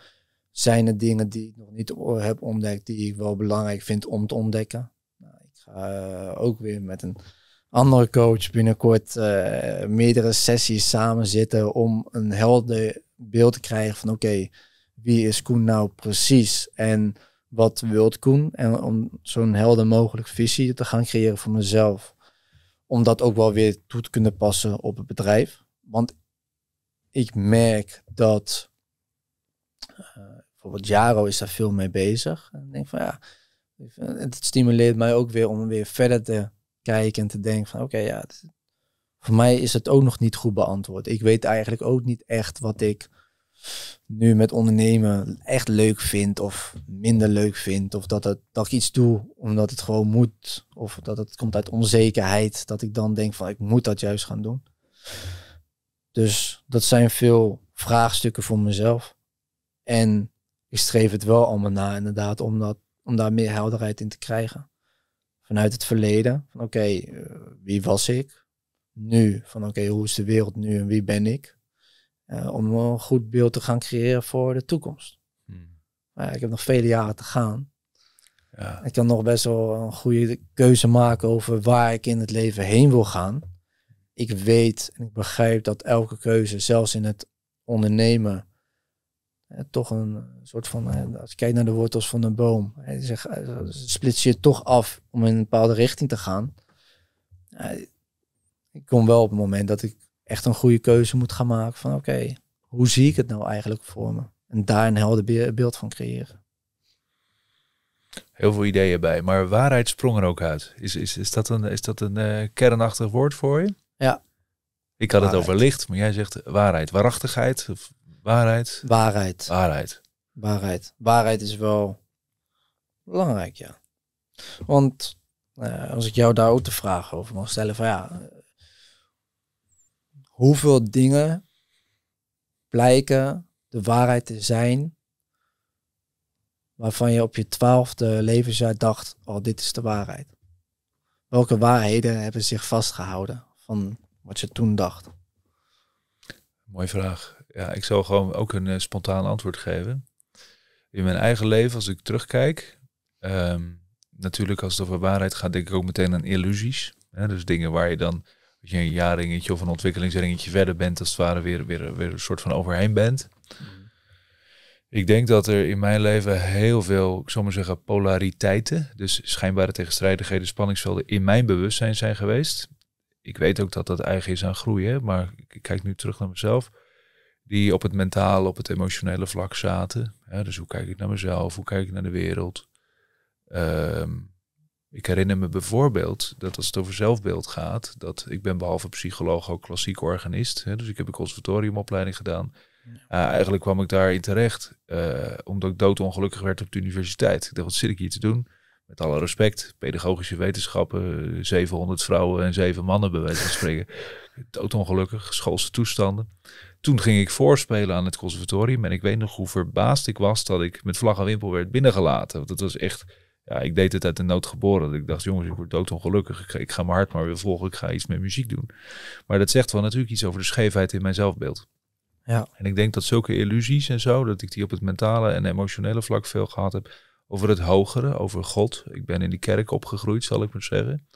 Speaker 1: Zijn er dingen die ik nog niet heb ontdekt, die ik wel belangrijk vind om te ontdekken? Nou, ik ga eh, ook weer met een andere coach binnenkort eh, meerdere sessies samen zitten om een helder beeld te krijgen van oké, wie is Koen nou precies en wat wilt Koen? En om zo'n helder mogelijk visie te gaan creëren voor mezelf. Om dat ook wel weer toe te kunnen passen op het bedrijf. Want ik merk dat eh, bijvoorbeeld Jaro is daar veel mee bezig. En ik denk van ja, het stimuleert mij ook weer om weer verder te kijken en te denken van oké, ja, voor mij is het ook nog niet goed beantwoord. Ik weet eigenlijk ook niet echt wat ik nu met ondernemen echt leuk vind of minder leuk vind. Of dat, het, dat ik iets doe omdat het gewoon moet. Of dat het komt uit onzekerheid. Dat ik dan denk van ik moet dat juist gaan doen. Dus dat zijn veel vraagstukken voor mezelf. En ik streef het wel allemaal na inderdaad om, dat, om daar meer helderheid in te krijgen vanuit het verleden. Van oké, eh, wie was ik? Nu, van oké, hoe is de wereld nu en wie ben ik? Eh, om een goed beeld te gaan creëren voor de toekomst. Hmm. ik heb nog vele jaren te gaan. Ja. Ik kan nog best wel een goede keuze maken over waar ik in het leven heen wil gaan. Ik weet en ik begrijp dat elke keuze, zelfs in het ondernemen, eh, toch een eh, soort van, eh, als je kijkt naar de wortels van een boom, zeg, splits je toch af om in een bepaalde richting te gaan. ik kom wel op het moment dat ik echt een goede keuze moet gaan maken van oké, hoe zie ik het nou eigenlijk voor me? En daar een helder beeld van creëren.
Speaker 3: Heel veel ideeën bij, maar waarheid sprong er ook uit. Is, is, is dat een, is dat een kernachtig woord voor je? Ja. Ik had het over licht, maar jij zegt waarheid, waarachtigheid. Of
Speaker 1: Waarheid. Waarheid. Waarheid. Waarheid. Waarheid is wel belangrijk, ja. Want eh, als ik jou daar ook de vraag over mag stellen, van ja, eh, hoeveel dingen blijken de waarheid te zijn waarvan je op je twaalfde levensjaar dacht, oh dit is de waarheid? Welke waarheden hebben zich vastgehouden van wat je toen dacht?
Speaker 3: Mooie vraag. Ja, ik zou gewoon ook een eh, spontaan antwoord geven. In mijn eigen leven, als ik terugkijk, ehm, natuurlijk als het over waarheid gaat, denk ik ook meteen aan illusies. Hè? Dus dingen waar je dan, als je een jaringetje of een ontwikkelingsringetje verder bent, als het ware weer, weer, weer een soort van overheen bent. Mhm. Ik denk dat er in mijn leven heel veel, ik zal maar zeggen, polariteiten, dus schijnbare tegenstrijdigheden, spanningsvelden in mijn bewustzijn zijn geweest. Ik weet ook dat dat eigen is aan groeien, maar ik kijk nu terug naar mezelf die op het mentale, op het emotionele vlak zaten. dus hoe kijk ik naar mezelf? Hoe kijk ik naar de wereld? Ehm, ik herinner me bijvoorbeeld dat als het over zelfbeeld gaat, dat ik ben behalve psycholoog ook klassiek organist. Hè, dus ik heb een conservatoriumopleiding gedaan. Ah, eigenlijk kwam ik daarin terecht eh, omdat ik doodongelukkig werd op de universiteit. Ik dacht, wat zit ik hier te doen? Met alle respect, pedagogische wetenschappen, 700 eh, vrouwen en 7 mannen bij wijze van spreken. doodongelukkig, schoolse toestanden. Toen ging ik voorspelen aan het conservatorium. En ik weet nog hoe verbaasd ik was dat ik met vlag en wimpel werd binnengelaten. Want dat was echt. Ja, ik deed het uit de nood geboren. Ik dacht, jongens, ik word doodongelukkig. Ik ga, ik ga mijn hart maar weer volgen. Ik ga iets met muziek doen. Maar dat zegt wel natuurlijk iets over de scheefheid in mijn zelfbeeld. Ja. En ik denk dat zulke illusies en zo, dat ik die op het mentale en emotionele vlak veel gehad heb. Over het hogere, over God. Ik ben in die kerk opgegroeid, zal ik maar zeggen.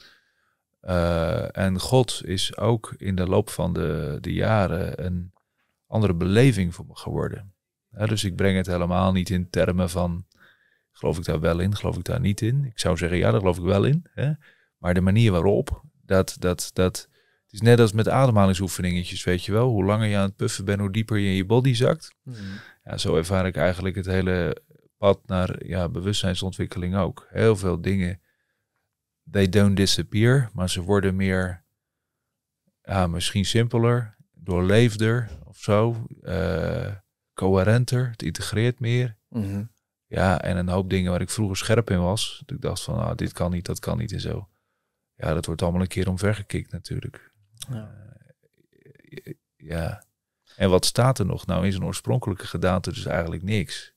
Speaker 3: Eh, en God is ook in de loop van de, de jaren een andere beleving voor me geworden. dus ik breng het helemaal niet in termen van geloof ik daar wel in, geloof ik daar niet in. Ik zou zeggen, ja, daar geloof ik wel in. Hè? Maar de manier waarop, dat, dat, dat, het is net als met ademhalingsoefeningetjes, weet je wel. Hoe langer je aan het puffen bent, hoe dieper je in je body zakt. Hmm. Ja, zo ervaar ik eigenlijk het hele pad naar ja, bewustzijnsontwikkeling ook. Heel veel dingen, they don't disappear, maar ze worden meer, ja, misschien simpeler, doorleefder zo. Eh, coherenter, het integreert meer. Mhm. Ja, en een hoop dingen waar ik vroeger scherp in was. Dat ik dacht van, ah, dit kan niet, dat kan niet en zo. Ja, dat wordt allemaal een keer omvergekikt natuurlijk. Ja. Eh, ja. En wat staat er nog? Nou, in zijn oorspronkelijke gedaante dus eigenlijk niks.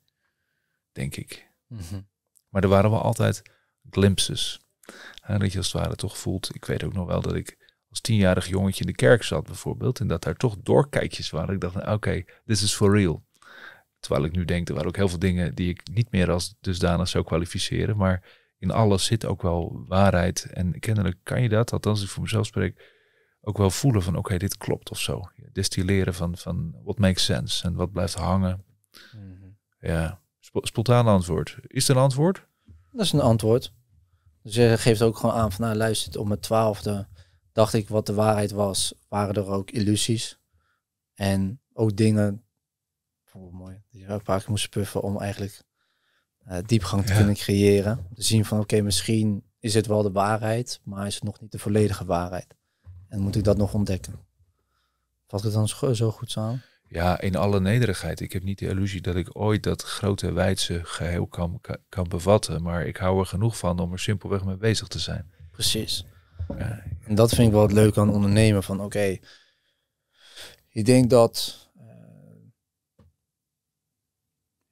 Speaker 3: Denk ik. Mhm. Maar er waren wel altijd glimpses. En dat je als het ware toch voelt. Ik weet ook nog wel dat ik als tienjarig jongetje in de kerk zat bijvoorbeeld. En dat daar toch doorkijkjes waren. Ik dacht, nou, oké, this is for real. Terwijl ik nu denk, er waren ook heel veel dingen die ik niet meer als dusdanig zou kwalificeren. Maar in alles zit ook wel waarheid. En kennelijk kan je dat, althans ik voor mezelf spreek, ook wel voelen van oké, dit klopt of zo. Destilleren van, van what makes sense en wat blijft hangen. Mhm. Ja, spontaan antwoord.
Speaker 1: Is er een antwoord? Dat is een antwoord. Dus je geeft ook gewoon aan van nou luister, op mijn twaalfde dacht ik wat de waarheid was, waren er ook illusies. En ook dingen, oh, mooi, die je een moest puffen om eigenlijk eh, diepgang te kunnen creëren. Te zien van oké, misschien is het wel de waarheid, maar is het nog niet de volledige waarheid. En moet ik dat nog ontdekken? valt het dan zo goed samen?
Speaker 3: Ja, in alle nederigheid. Ik heb niet de illusie dat ik ooit dat grote wijdse geheel kan, kan bevatten. Maar ik hou er genoeg van om er simpelweg mee bezig
Speaker 1: te zijn. Precies. En dat vind ik wel het leuke aan ondernemen. Van oké, ik denk dat eh,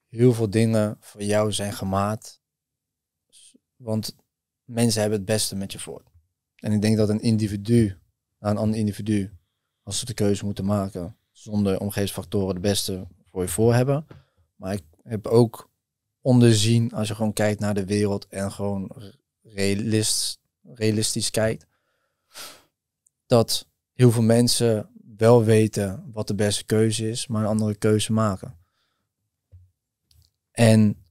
Speaker 1: heel veel dingen voor jou zijn gemaakt. Want mensen hebben het beste met je voor. En ik denk dat een individu naar nou, een ander individu, als ze de keuze moeten maken, zonder omgevingsfactoren de beste voor je voor hebben. Maar ik heb ook onderzien, als je gewoon kijkt naar de wereld en gewoon realist, realistisch kijkt, dat heel veel mensen wel weten wat de beste keuze is, maar een andere keuze maken. En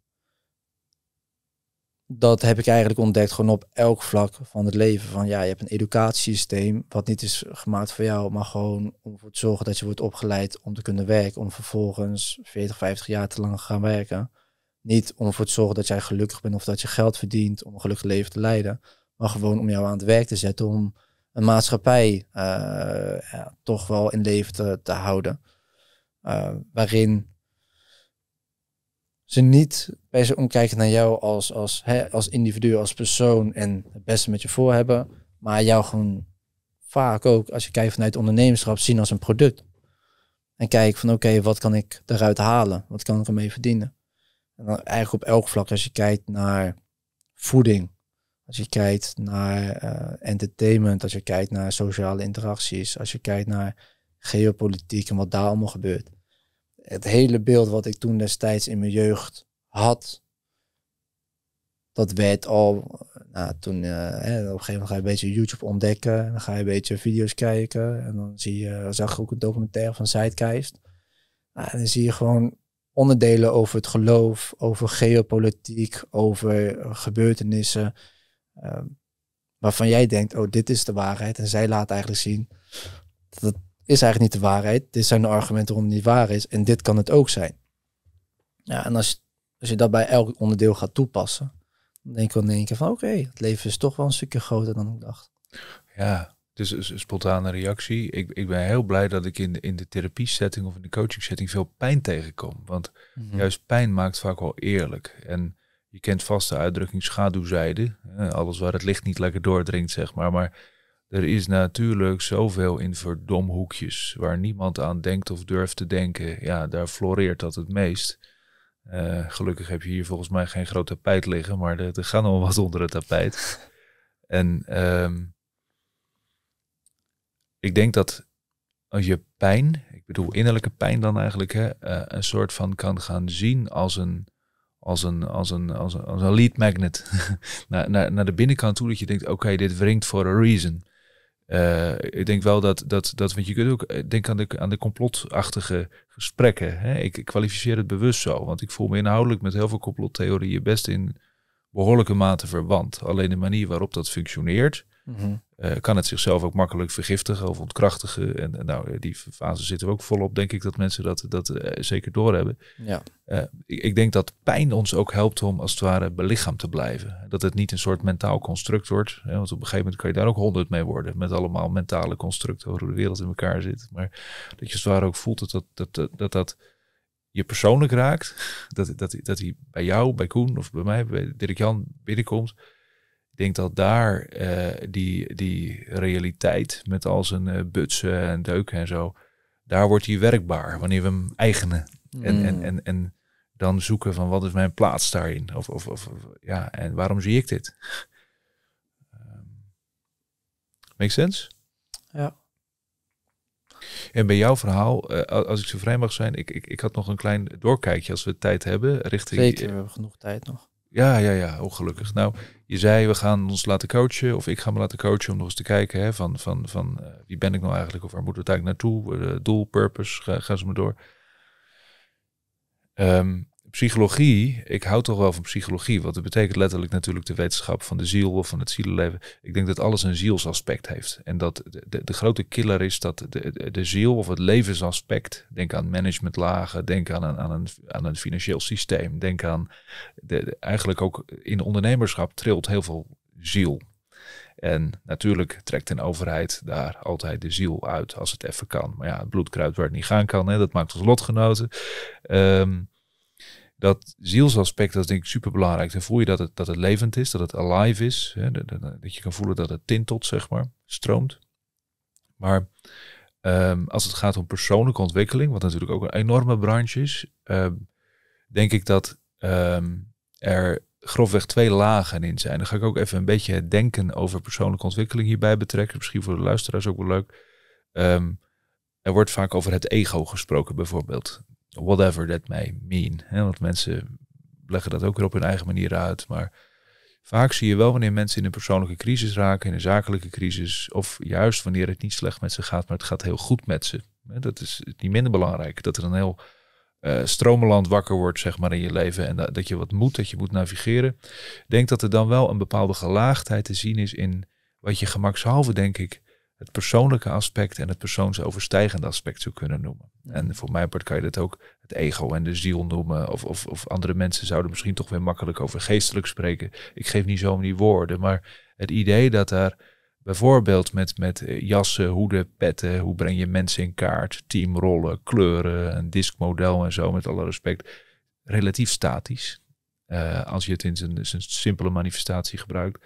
Speaker 1: dat heb ik eigenlijk ontdekt gewoon op elk vlak van het leven. Van ja, je hebt een educatiesysteem wat niet is gemaakt voor jou, maar gewoon om ervoor te zorgen dat je wordt opgeleid om te kunnen werken, om vervolgens 40, 50 jaar te lang te gaan werken. Niet om ervoor te zorgen dat jij gelukkig bent of dat je geld verdient om een gelukkig leven te leiden, maar gewoon om jou aan het werk te zetten om een maatschappij eh, toch wel in leven te, houden. Uh, waarin ze niet bij ze omkijken naar jou als, als, hè, als individu, als persoon en het beste met je voor hebben. Maar jou gewoon vaak ook, als je kijkt vanuit ondernemerschap, zien als een product. En kijk van oké, wat kan ik eruit halen? Wat kan ik ermee verdienen? En dan eigenlijk op elk vlak, als je kijkt naar voeding, als je kijkt naar eh, entertainment, als je kijkt naar sociale interacties, als je kijkt naar geopolitiek en wat daar allemaal gebeurt. Het hele beeld wat ik toen destijds in mijn jeugd had, dat werd al, nou, toen eh, op een gegeven moment ga je een beetje YouTube ontdekken, en dan ga je een beetje video's kijken en dan zie je, zag ik ook een documentaire van Zeitgeist. Nou, en dan zie je gewoon onderdelen over het geloof, over geopolitiek, over gebeurtenissen. Ehm, waarvan jij denkt, oh, dit is de waarheid. En zij laat eigenlijk zien dat is eigenlijk niet de waarheid. Dit zijn de argumenten waarom het niet waar is. En dit kan het ook zijn. Ja, en als, als je dat bij elk onderdeel gaat toepassen, dan denk ik wel in één keer van oké, het leven is toch wel een stukje groter dan ik dacht.
Speaker 3: Ja, dus een spontane reactie. Ik, ik ben heel blij dat ik in de, in de therapie setting of in de coaching setting veel pijn tegenkom. Want mhm. juist pijn maakt vaak wel eerlijk. En je kent vast de uitdrukking schaduwzijde. Alles waar het licht niet lekker doordringt, zeg maar. Maar er is natuurlijk zoveel in verdomhoekjes waar niemand aan denkt of durft te denken. Ja, daar floreert dat het meest. Eh, gelukkig heb je hier volgens mij geen groot tapijt liggen, maar er, gaan al wat onder het tapijt. en ehm, ik denk dat als je pijn, ik bedoel innerlijke pijn dan eigenlijk, hè, eh, een soort van kan gaan zien als een als een, als een, als een, als een lead magnet naar, naar, naar de binnenkant toe. Dat je denkt, oké, dit wringt voor a reason. Eh, ik denk wel dat, dat, dat, want je kunt ook, eh, denk aan de, aan de complotachtige gesprekken. Hè? Ik, kwalificeer het bewust zo, want ik voel me inhoudelijk met heel veel complottheorieën best in behoorlijke mate verwant. Alleen de manier waarop dat functioneert, Mhm. Eh, kan het zichzelf ook makkelijk vergiftigen of ontkrachtigen. En, nou, eh, die fase zitten we ook volop, denk ik, dat mensen dat, dat eh, zeker doorhebben. Ja. ik, ik, denk dat pijn ons ook helpt om als het ware belichaamd te blijven. Dat het niet een soort mentaal construct wordt. Hè? want op een gegeven moment kan je daar ook honderd mee worden. Met allemaal mentale constructen hoe de wereld in elkaar zit. Maar dat je als het ware ook voelt dat dat, dat, dat, dat, je persoonlijk raakt. Dat, dat, dat hij bij jou, bij Koen of bij mij, bij Dirk-Jan binnenkomt ik denk dat daar eh, die, die realiteit met al zijn eh, butsen en deuken en zo, daar wordt hij werkbaar wanneer we hem eigenen. En, en, mm. en, en dan zoeken van wat is mijn plaats daarin? Of, of, of ja, en waarom zie ik dit? Ehm, Makes sense? Ja. En bij jouw verhaal, eh, als ik zo vrij mag zijn, ik, ik, ik had nog een klein doorkijkje als we tijd hebben richting. Zeker, we
Speaker 1: hebben genoeg tijd nog.
Speaker 3: Ja, ja, ja, ongelukkig Nou, je zei we gaan ons laten coachen of ik ga me laten coachen om nog eens te kijken hè, van, van, van eh, wie ben ik nou eigenlijk of waar moet we eigenlijk naartoe? Eh, doel, purpose, gaan ze maar door. Um, psychologie, ik hou toch wel van psychologie, want het betekent letterlijk natuurlijk de wetenschap van de ziel of van het zielenleven. Ik denk dat alles een zielsaspect heeft. En dat de, de, de grote killer is dat de, de, ziel of het levensaspect, denk aan managementlagen, denk aan een, aan een, aan een financieel systeem, denk aan, de, eigenlijk ook in ondernemerschap trilt heel veel ziel. En natuurlijk trekt een overheid daar altijd de ziel uit als het even kan. Maar ja, het bloedkruid waar het niet gaan kan, hè, dat maakt ons lotgenoten. Um, dat zielsaspect, dat is denk ik superbelangrijk. Dan voel je dat het, dat het levend is, dat het alive is. Hè, dat, je kan voelen dat het tintelt, zeg maar, stroomt. Maar ehm, als het gaat om persoonlijke ontwikkeling, wat natuurlijk ook een enorme branche is, um, denk ik dat ehm, er grofweg twee lagen in zijn. Dan ga ik ook even een beetje het denken over persoonlijke ontwikkeling hierbij betrekken. Misschien voor de luisteraars ook wel leuk. er wordt vaak over het ego gesproken, bijvoorbeeld whatever that may mean. en Want mensen leggen dat ook weer op hun eigen manier uit. Maar vaak zie je wel wanneer mensen in een persoonlijke crisis raken, in een zakelijke crisis, of juist wanneer het niet slecht met ze gaat, maar het gaat heel goed met ze. Dat is niet minder belangrijk. Dat er een heel uh, stromenland wakker wordt, zeg maar, in je leven. En dat, dat je wat moet, dat je moet navigeren. Ik denk dat er dan wel een bepaalde gelaagdheid te zien is in wat je gemakshalve, denk ik, het persoonlijke aspect en het persoonsoverstijgende aspect zou kunnen noemen. En voor mijn part kan je dat ook het ego en de ziel noemen. Of, of, of andere mensen zouden misschien toch weer makkelijk over geestelijk spreken. Ik geef niet zo om die woorden, maar het idee dat daar bijvoorbeeld met, met eh, jassen, hoeden, petten, hoe breng je mensen in kaart, teamrollen, kleuren, een diskmodel en zo, met alle respect, relatief statisch. Eh, als je het in zijn, zijn simpele manifestatie gebruikt.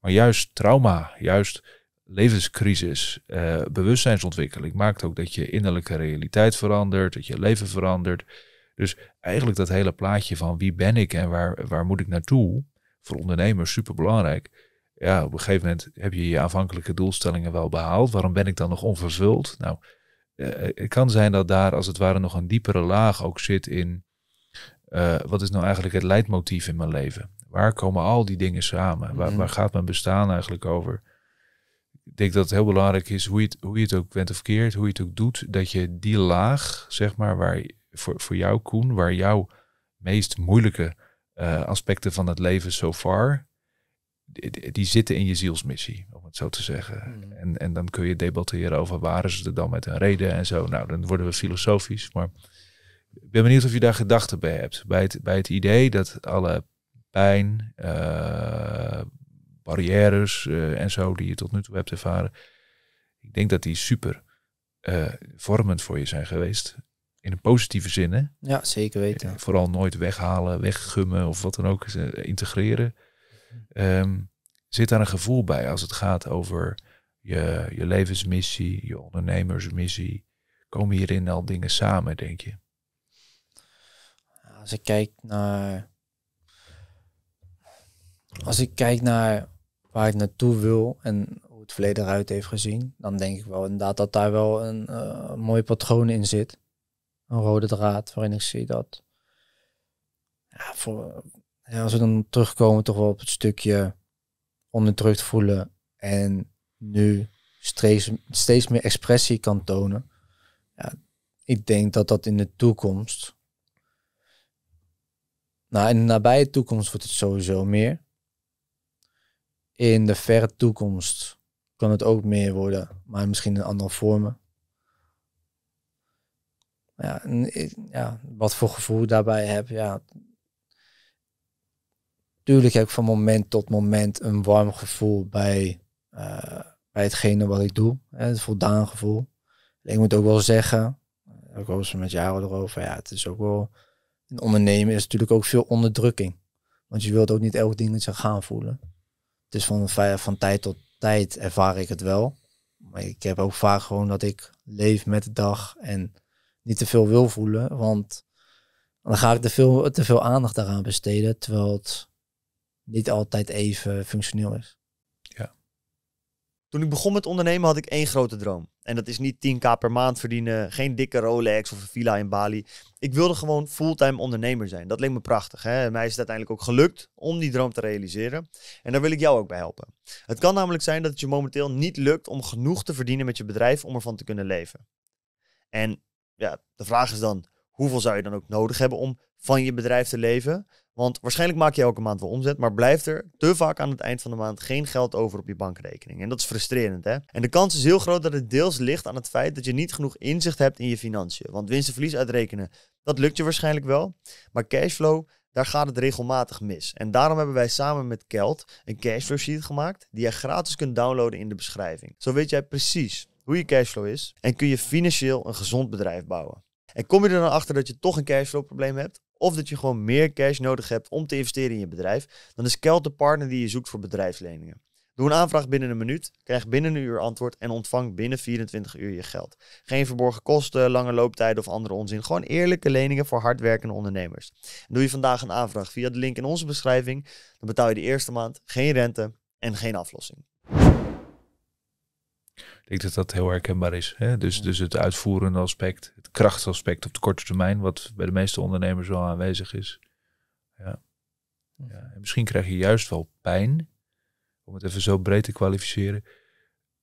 Speaker 3: Maar juist trauma, juist levenscrisis, uh, bewustzijnsontwikkeling maakt ook dat je innerlijke realiteit verandert, dat je leven verandert. Dus eigenlijk dat hele plaatje van wie ben ik en waar, waar moet ik naartoe, voor ondernemers super belangrijk. Ja, op een gegeven moment heb je je aanvankelijke doelstellingen wel behaald. Waarom ben ik dan nog onvervuld? Nou, eh, het kan zijn dat daar als het ware nog een diepere laag ook zit in eh, wat is nou eigenlijk het leidmotief in mijn leven? Waar komen al die dingen samen? waar, mhm. gaat mijn bestaan eigenlijk over? ik denk dat het heel belangrijk is hoe je het, hoe je het ook bent of keert hoe je het ook doet, dat je die laag, zeg maar, waar voor, voor jou, Koen, waar jouw meest moeilijke eh, aspecten van het leven so far, die, zitten in je zielsmissie, om het zo te zeggen. Hmm. En, en dan kun je debatteren over waar ze er dan met een reden en zo. Nou, dan worden we filosofisch, maar ik ben benieuwd of je daar gedachten bij hebt. Bij het, bij het idee dat alle pijn, eh, barrières eh, en zo die je tot nu toe hebt ervaren. Ik denk dat die super eh, vormend voor je zijn geweest. In een positieve zin, hè?
Speaker 1: Ja, zeker weten. Eh,
Speaker 3: vooral nooit weghalen, weggummen of wat dan ook, integreren. Ehm, zit daar een gevoel bij als het gaat over je, je levensmissie, je ondernemersmissie?
Speaker 1: Komen hierin al dingen samen, denk je? Als ik kijk naar als ik kijk naar waar ik naartoe wil en hoe het verleden eruit heeft gezien, dan denk ik wel inderdaad dat daar wel eh, een mooi patroon in zit. Een rode draad waarin ik zie dat. Ja, voor, ja, als we dan terugkomen, toch wel op het stukje onderdrukt voelen en nu steeds, steeds meer expressie kan tonen. Ja, ik denk dat dat in de toekomst. Nou, in de nabije toekomst wordt het sowieso meer in de verre toekomst kan het ook meer worden, maar misschien in andere vormen. Ja, eh, ja, wat voor gevoel daarbij heb, ja. Tuurlijk heb ik van moment tot moment een warm gevoel bij, eh, bij hetgene wat ik doe. Hè, het voldaan gevoel. Ik moet ook wel zeggen, eh, ook al met jou erover, ja, het is ook wel... Een ondernemen is natuurlijk ook veel onderdrukking. Want je wilt ook niet elk dingetje gaan voelen. Dus van, van tijd tot tijd ervaar ik het wel. Maar ik heb ook vaak gewoon dat ik leef met de dag en niet te veel wil voelen. Want dan ga ik te veel, te veel aandacht daaraan besteden. Terwijl het niet altijd even functioneel is.
Speaker 2: Toen ik begon met ondernemen had ik één grote droom. En dat is niet 10k per maand verdienen, geen dikke Rolex of een villa in Bali. Ik wilde gewoon fulltime ondernemer zijn. Dat leek me prachtig. Hè? En mij is het uiteindelijk ook gelukt om die droom te realiseren. En daar wil ik jou ook bij helpen. Het kan namelijk zijn dat het je momenteel niet lukt om genoeg te verdienen met je bedrijf om ervan te kunnen leven. En ja, de vraag is dan, hoeveel zou je dan ook nodig hebben om van je bedrijf te leven? Want waarschijnlijk maak je elke maand wel omzet, maar blijft er te vaak aan het eind van de maand geen geld over op je bankrekening. En dat is frustrerend, hè? En de kans is heel groot dat het deels ligt aan het feit dat je niet genoeg inzicht hebt in je financiën. Want winst en verlies uitrekenen, dat lukt je waarschijnlijk wel. Maar cashflow, daar gaat het regelmatig mis. En daarom hebben wij samen met Kelt een cashflow sheet gemaakt die je gratis kunt downloaden in de beschrijving. Zo weet jij precies hoe je cashflow is en kun je financieel een gezond bedrijf bouwen. En kom je er dan achter dat je toch een cashflow probleem hebt, of dat je gewoon meer cash nodig hebt om te investeren in je bedrijf, dan is Kelt de partner die je zoekt voor bedrijfsleningen. Doe een aanvraag binnen een minuut, krijg binnen een uur antwoord en ontvang binnen 24 uur je geld. Geen verborgen kosten, lange looptijden of andere onzin. Gewoon eerlijke leningen voor hardwerkende ondernemers. doe je vandaag een aanvraag via de link in onze beschrijving, dan betaal je de eerste maand geen rente en geen aflossing.
Speaker 3: Ik denk dat dat heel herkenbaar is. Hè? Dus, dus het uitvoerende aspect, het krachtaspect op de korte termijn, wat bij de meeste ondernemers wel aanwezig is. Ja. Hm. ja. En misschien krijg je juist wel pijn, om het even zo breed te kwalificeren,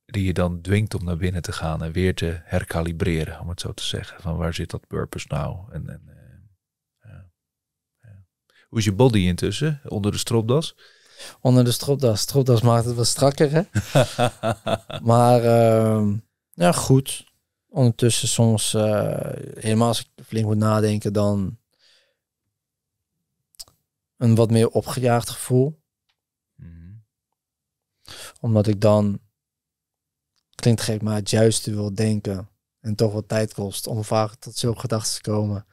Speaker 3: die je dan dwingt om naar binnen te gaan en weer te herkalibreren, om het zo te zeggen. Van waar zit dat purpose nou? En, en, eh, Ja.
Speaker 1: Hoe is je body intussen onder de stropdas? onder de stropdas. Stropdas maakt het wat strakker, hè? maar ehm, ja, goed. Ondertussen soms, eh, helemaal als ik flink moet nadenken, dan een wat meer opgejaagd gevoel. Mhm. Omdat ik dan, klinkt gek, maar het juiste wil denken. En toch wat tijd kost om vaak tot zulke gedachten te komen.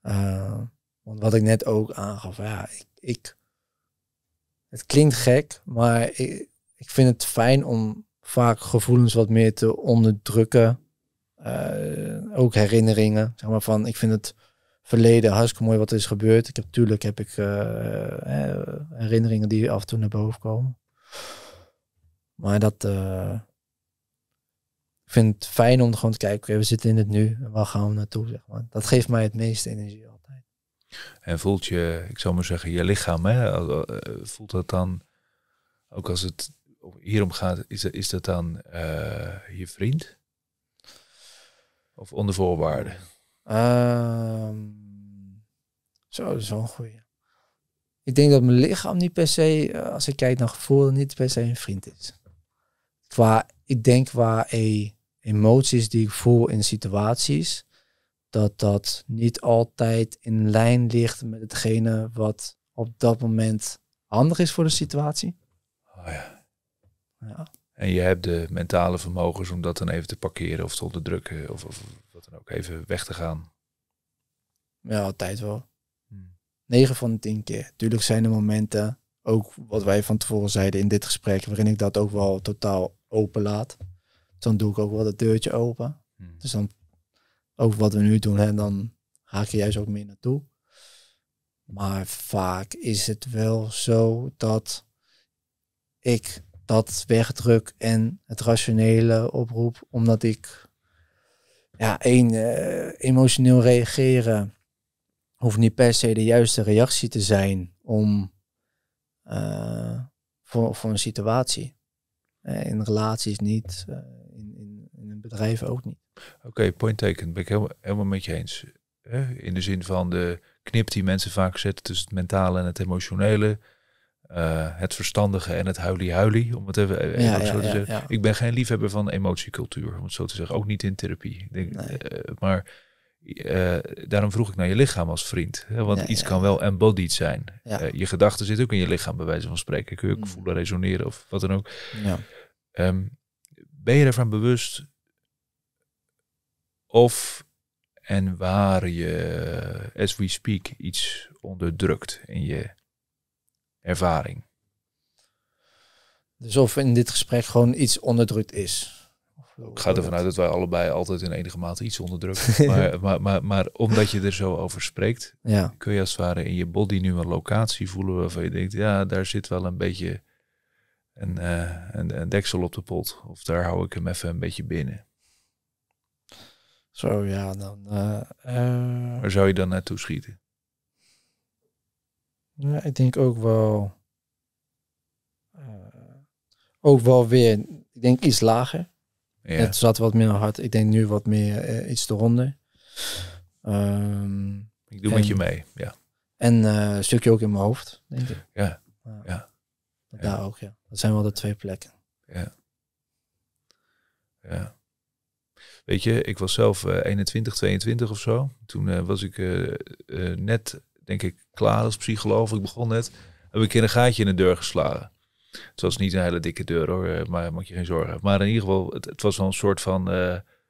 Speaker 1: Eh, want wat ik net ook aangaf, ja, ik, ik het klinkt gek, maar ik, ik vind het fijn om vaak gevoelens wat meer te onderdrukken. Eh, ook herinneringen. Zeg maar van, ik vind het verleden hartstikke mooi wat er is gebeurd. Ik heb, tuurlijk heb ik eh, herinneringen die af en toe naar boven komen. Maar dat. Eh, ik vind het fijn om gewoon te kijken, okay, we zitten in het nu en waar gaan we naartoe? Zeg maar. Dat geeft mij het meeste energie.
Speaker 3: En voelt je, ik zou maar zeggen, je lichaam, hè, eh, voelt dat dan, ook als het hierom gaat, is dat, is dat dan eh, je vriend?
Speaker 1: Of onder voorwaarden? Ehm, zo, dat is wel een goeie. Ik denk dat mijn lichaam niet per se, eh, als ik kijk naar gevoel, niet per se een vriend is. Qua, ik denk qua emoties die ik voel in situaties, dat dat niet altijd in lijn ligt met hetgene wat op dat moment handig is voor de situatie. Oh ja. ja.
Speaker 3: En je hebt de mentale vermogens om dat dan even te parkeren of te onderdrukken of, of wat dan ook even weg te gaan.
Speaker 1: Ja, altijd wel. Hm. 9 van de 10 keer. Tuurlijk zijn er momenten, ook wat wij van tevoren zeiden in dit gesprek, waarin ik dat ook wel totaal open laat. dan doe ik ook wel dat deurtje open. Hmm. Dus dan ook wat we nu doen, en dan haak je juist ook meer naartoe. Maar vaak is het wel zo dat ik dat wegdruk en het rationele oproep, omdat ik, ja, één, eh, emotioneel reageren hoeft niet per se de juiste reactie te zijn om eh, voor, voor een situatie. Eh, in relaties niet, in, in, in een bedrijf ook niet.
Speaker 3: Oké, point taken. Ben ik helemaal, helemaal met je eens. In de zin van de knip die mensen vaak zetten tussen het mentale en het emotionele. Eh, het verstandige en het huilie-huilie, om het even, even zo zeggen. Ik ben geen liefhebber van emotiecultuur, om het zo te zeggen. Ook niet in therapie. Denk, eh, maar eh, daarom vroeg ik naar je lichaam als vriend. Hè? Want iets kan wel embodied zijn. je gedachten zitten ook in je lichaam, bij wijze van spreken. Kun je ook mm. voelen, resoneren of wat dan ook. Ehm, ben je ervan bewust of en waar je, as we speak, iets onderdrukt in je ervaring.
Speaker 1: Dus of in dit gesprek gewoon iets onderdrukt is. Ik ga ervan
Speaker 3: uit dat wij allebei altijd in enige mate iets onderdrukken. maar, maar, maar, omdat je er zo over spreekt, ja. kun je als het ware in je body nu een locatie voelen waarvan je denkt, ja, daar zit wel een beetje een, eh, een, een deksel op de pot. Of daar hou ik hem even een beetje binnen.
Speaker 1: Zo ja, dan. Eh, eh. Waar
Speaker 3: zou je dan naartoe schieten?
Speaker 1: Ja, ik denk ook wel. Eh, ook wel weer, ik denk iets lager. Ja. Het zat wat minder hard. Ik denk nu wat meer iets eronder. Um, ik doe en, met je mee, ja. En een stukje ook in mijn hoofd, denk ik. Ja. ja. Daar ook, ja. Dat zijn wel de twee plekken. Ja. Ja.
Speaker 3: Weet ik was zelf 21, eh, 22 of zo. Toen eh, was ik eh, net, denk ik, klaar als psycholoog. Ik begon net. Heb ik in een gaatje in de deur geslagen. Het was niet een hele dikke deur hoor, maar moet je geen zorgen. Maar in ieder geval, het, het was wel een soort van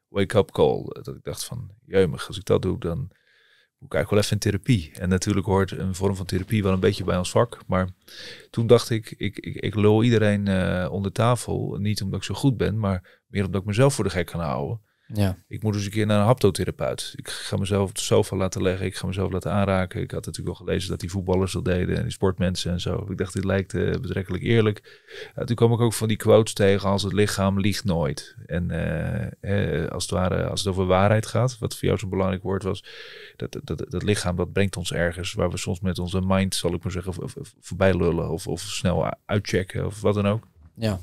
Speaker 3: wake-up call. Dat ik dacht van, jeumig, als ik dat doe, dan moet ik eigenlijk wel even in therapie. En natuurlijk hoort een vorm van therapie wel een beetje bij ons vak. Maar toen dacht ik, ik, ik, iedereen onder tafel. Niet omdat ik zo goed ben, maar meer omdat ik mezelf voor de gek kan houden. Ja. Ik moet dus een keer naar een haptotherapeut. Ik ga mezelf op de sofa laten leggen. Ik ga mezelf laten aanraken. Ik had natuurlijk al gelezen dat die voetballers dat deden en die sportmensen en zo. Ik dacht, dit lijkt eh, betrekkelijk eerlijk. Uh, toen kwam ik ook van die quotes tegen als het lichaam liegt nooit. En eh, als, het ware, als het over waarheid gaat, wat voor jou zo'n belangrijk woord was, dat, dat, dat, dat, lichaam dat brengt ons ergens waar we soms met onze mind, zal ik maar zeggen, voorbij lullen of, of snel uitchecken of wat dan ook. Ja.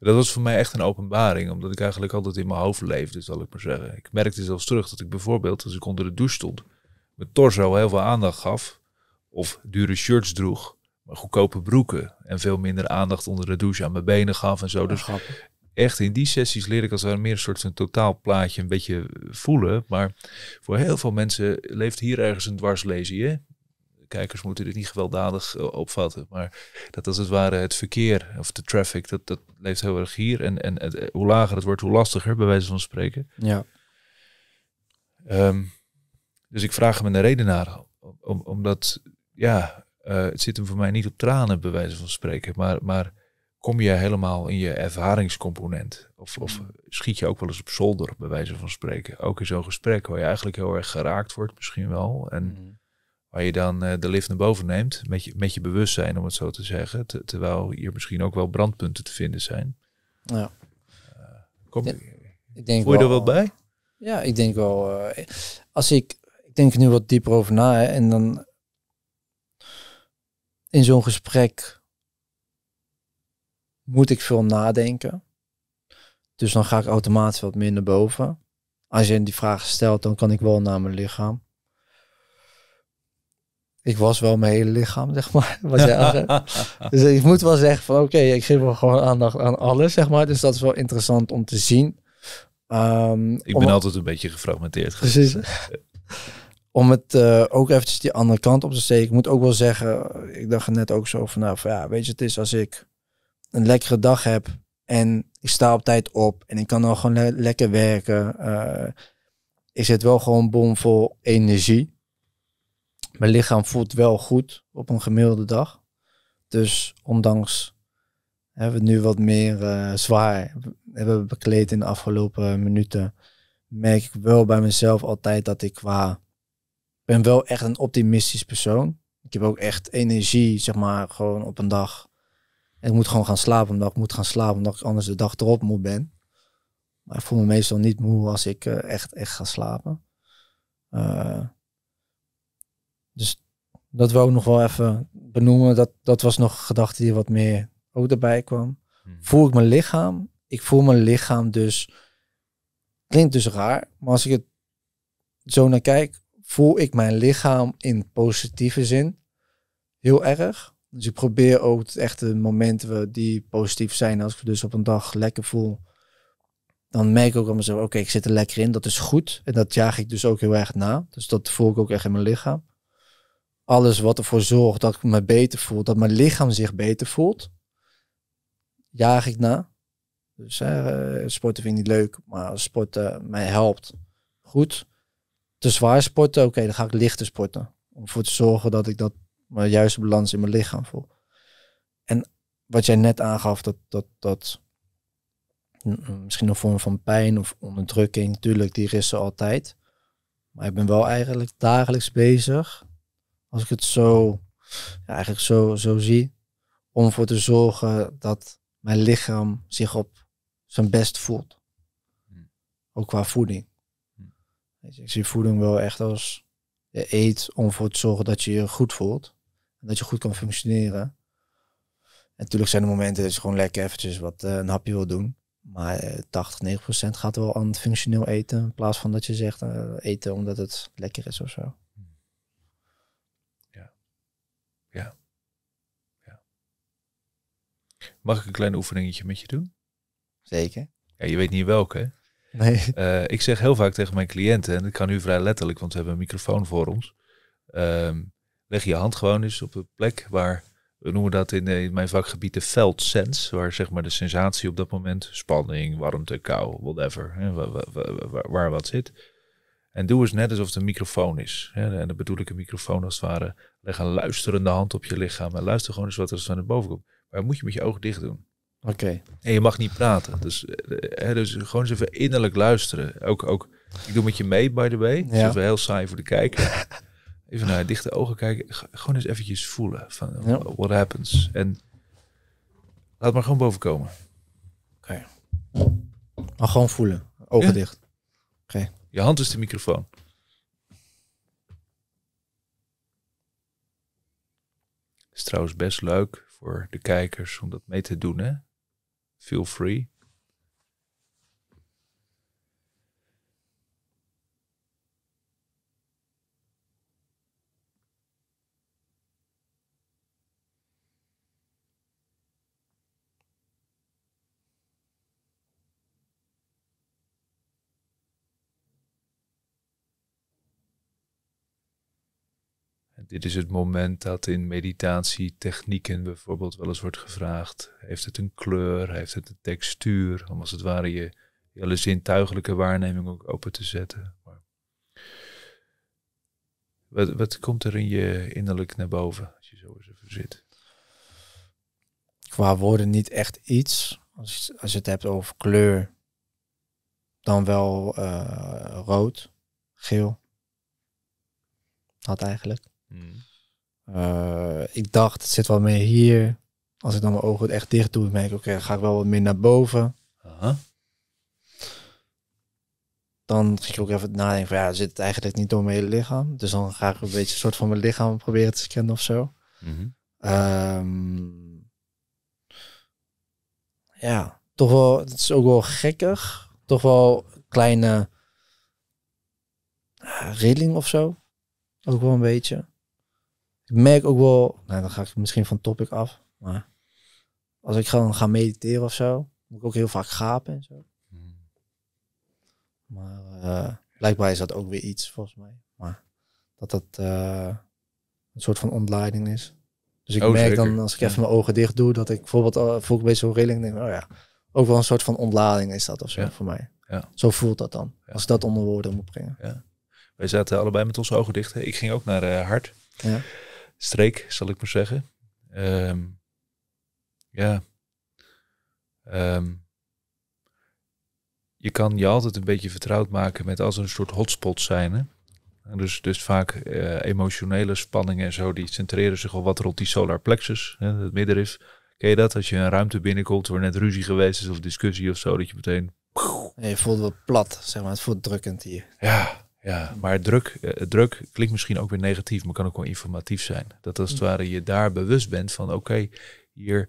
Speaker 3: Dat was voor mij echt een openbaring, omdat ik eigenlijk altijd in mijn hoofd leefde, zal ik maar zeggen. Ik merkte zelfs terug dat ik bijvoorbeeld, als ik onder de douche stond, mijn torso heel veel aandacht gaf. Of dure shirts droeg, maar goedkope broeken. En veel minder aandacht onder de douche aan mijn benen gaf en zo. dus echt in die sessies leer ik als het meer een soort van totaalplaatje een beetje voelen. Maar voor heel veel mensen leeft hier ergens een hè? kijkers moeten dit niet gewelddadig eh, opvatten. Maar dat als het ware het verkeer of de traffic, dat, dat leeft heel erg hier. En, en eh, hoe lager het wordt, hoe lastiger, bij wijze van spreken. Ja. Ehm, dus ik vraag me een redenaar. Om, omdat, ja, eh, het zit hem voor mij niet op tranen, bij wijze van spreken. Maar, maar kom je helemaal in je ervaringscomponent? Of, of mm. schiet je ook wel eens op zolder, bij wijze van spreken? Ook in zo'n gesprek waar je eigenlijk heel erg geraakt wordt, misschien wel. En mm. Waar je dan eh, de lift naar boven neemt met je, met je bewustzijn, om het zo te zeggen. terwijl hier misschien ook wel brandpunten te vinden zijn.
Speaker 1: Ja. Eh, kom, ik denk voel je wel, er wel bij? Eh, ja, ik denk wel. als ik, ik denk nu wat dieper over na en dan in zo'n gesprek moet ik veel nadenken. Dus dan ga ik automatisch wat meer naar boven. Als je die vraag stelt, dan kan ik wel naar mijn lichaam ik was wel mijn hele lichaam, zeg maar. dus ik moet wel zeggen van oké, ik geef wel gewoon aandacht aan alles, zeg maar. Dus dat is wel interessant om te zien. Ehm, ik ben altijd
Speaker 3: een beetje gefragmenteerd Precies.
Speaker 1: om het eh, ook eventjes die andere kant op te steken. Ik moet ook wel zeggen, ik dacht net ook zo van, nou, ja, weet je, het is als ik een lekkere dag heb en ik sta op tijd op en ik kan dan gewoon lekker werken. Uh, eh, is het wel gewoon bomvol energie. Mijn lichaam voelt wel goed op een gemiddelde dag. Dus ondanks hebben we nu wat meer eh, zwaar hebben we bekleed in de afgelopen minuten, merk ik wel bij mezelf altijd dat ik qua ben wel echt een optimistisch persoon. Ik heb ook echt energie, zeg maar, gewoon op een dag. ik moet gewoon gaan slapen omdat ik moet gaan slapen, omdat ik anders de dag erop moe ben. Maar ik voel me meestal niet moe als ik eh, echt, echt ga slapen. Uh, dus dat wil ik nog wel even benoemen. Dat, dat was nog een gedachte die wat meer ook erbij kwam. Hmm. Voel ik mijn lichaam? Ik voel mijn lichaam dus. Klinkt dus raar, maar als ik het zo naar kijk, voel ik mijn lichaam in positieve zin heel erg. Dus ik probeer ook echt de momenten die positief zijn. Als ik dus op een dag lekker voel, dan merk ik ook aan zo, oké, ik zit er lekker in. Dat is goed. En dat jaag ik dus ook heel erg na. Dus dat voel ik ook echt in mijn lichaam alles wat ervoor zorgt dat ik me beter voel, dat mijn lichaam zich beter voelt, jaag ik na. Dus eh, sporten vind ik niet leuk, maar als sporten mij helpt, goed. Te zwaar sporten, oké, dan ga ik lichter sporten. Om ervoor te zorgen dat ik dat, mijn juiste balans in mijn lichaam voel. En wat jij net aangaf, dat, dat, dat misschien een vorm van pijn of onderdrukking, natuurlijk, die is er altijd. Maar ik ben wel eigenlijk dagelijks bezig als ik het zo, eigenlijk zo, zo zie. Om ervoor te zorgen dat mijn lichaam zich op zijn best voelt. Hmm. Ook qua voeding. Hmm. ik zie voeding wel echt als je eet om ervoor te zorgen dat je je goed voelt. En dat je goed kan functioneren. En natuurlijk zijn er momenten dat je gewoon lekker eventjes wat eh, een hapje wil doen. Maar 80, eh, 90 gaat wel aan het functioneel eten. In plaats van dat je zegt eh, eten omdat het lekker is of zo. Ja. ja.
Speaker 3: Mag ik een klein oefeningetje met je doen? Zeker. Ja, je weet niet welke. Nee. Eh, ik zeg heel vaak tegen mijn cliënten, en dat kan nu vrij letterlijk, want we hebben een microfoon voor ons. Ehm, leg je hand gewoon eens op een plek waar, we noemen dat eh, in, mijn vakgebied de veldsens, waar zeg maar de sensatie op dat moment, spanning, warmte, kou, whatever, hè, waar, wat zit. En doe eens net alsof het een microfoon is. Hè, en dan bedoel ik een microfoon als het ware Leg een luisterende hand op je lichaam en luister gewoon eens wat er naar boven komt. Maar moet je met je ogen dicht doen. Oké. En je mag niet praten. Dus, hè, eh, eh, dus gewoon eens even innerlijk luisteren. Ook, ook, ik doe met je mee, by the way. Dat is ja. even heel saai voor de kijker. Even naar dichte ogen kijken. Gewoon eens eventjes voelen van what happens. En laat maar gewoon boven komen. Oké.
Speaker 1: Maar gewoon voelen. Ogen dicht. Oké.
Speaker 3: Je hand is de microfoon. Is trouwens best leuk voor de kijkers om dat mee te doen, hè? Feel free. dit is het moment dat in meditatietechnieken bijvoorbeeld wel eens wordt gevraagd: heeft het een kleur, heeft het een textuur? Om als het ware je hele zintuigelijke waarneming ook open te zetten. Maar wat, wat komt er in je innerlijk
Speaker 1: naar boven als je zo even zit? Qua woorden niet echt iets. Als, als je het hebt over kleur, dan wel eh, rood, geel. Dat eigenlijk. Mm. Eh, ik dacht, het zit wel meer hier. Als ik dan mijn ogen echt dicht doe, merk ik, oké, ga ik wel wat meer naar boven. Dan ging ik ook even nadenken van, ja, zit het eigenlijk niet door mijn hele lichaam. Dus dan ga ik een beetje een soort van mijn lichaam proberen te scannen of zo. Mhm. Ehm, ja, toch wel, het is ook wel gekkig. Toch wel kleine uh, rilling of zo. Ook wel een beetje ik merk ook wel, nou, dan ga ik misschien van topic af, maar als ik gewoon ga mediteren of zo, moet ik ook heel vaak gapen en zo. Hmm. Maar eh, blijkbaar is dat ook weer iets volgens mij. Maar dat dat eh, een soort van ontlading is. Dus ik oh, merk dan als ik even mijn ogen dicht doe, dat ik bijvoorbeeld uh, voel ik bij zo'n rilling denk, oh ja, ook wel een soort van ontlading is dat of zo voor mij. Ja. Zo voelt dat dan, als ik dat onder woorden moet brengen. Ja.
Speaker 3: Wij zaten allebei met onze ogen dicht. Ik ging ook naar Hart. Ja streek, zal ik maar zeggen. Ehm, ja. Ehm, je kan je altijd een beetje vertrouwd maken met als een soort hotspots zijn. Hè? Dus, dus vaak eh, emotionele spanningen en zo, die centreren zich al wat rond die solar plexus, hè, het middenrif. Ken je dat? Als je een ruimte binnenkomt waar net ruzie geweest is of discussie of zo, dat je meteen...
Speaker 1: je voelt wat plat, zeg maar. Het voelt drukkend hier. Ja,
Speaker 3: ja, maar druk, eh, druk klinkt misschien ook weer negatief, maar kan ook wel informatief zijn. Dat als het mm. ware je daar bewust bent van, oké, hier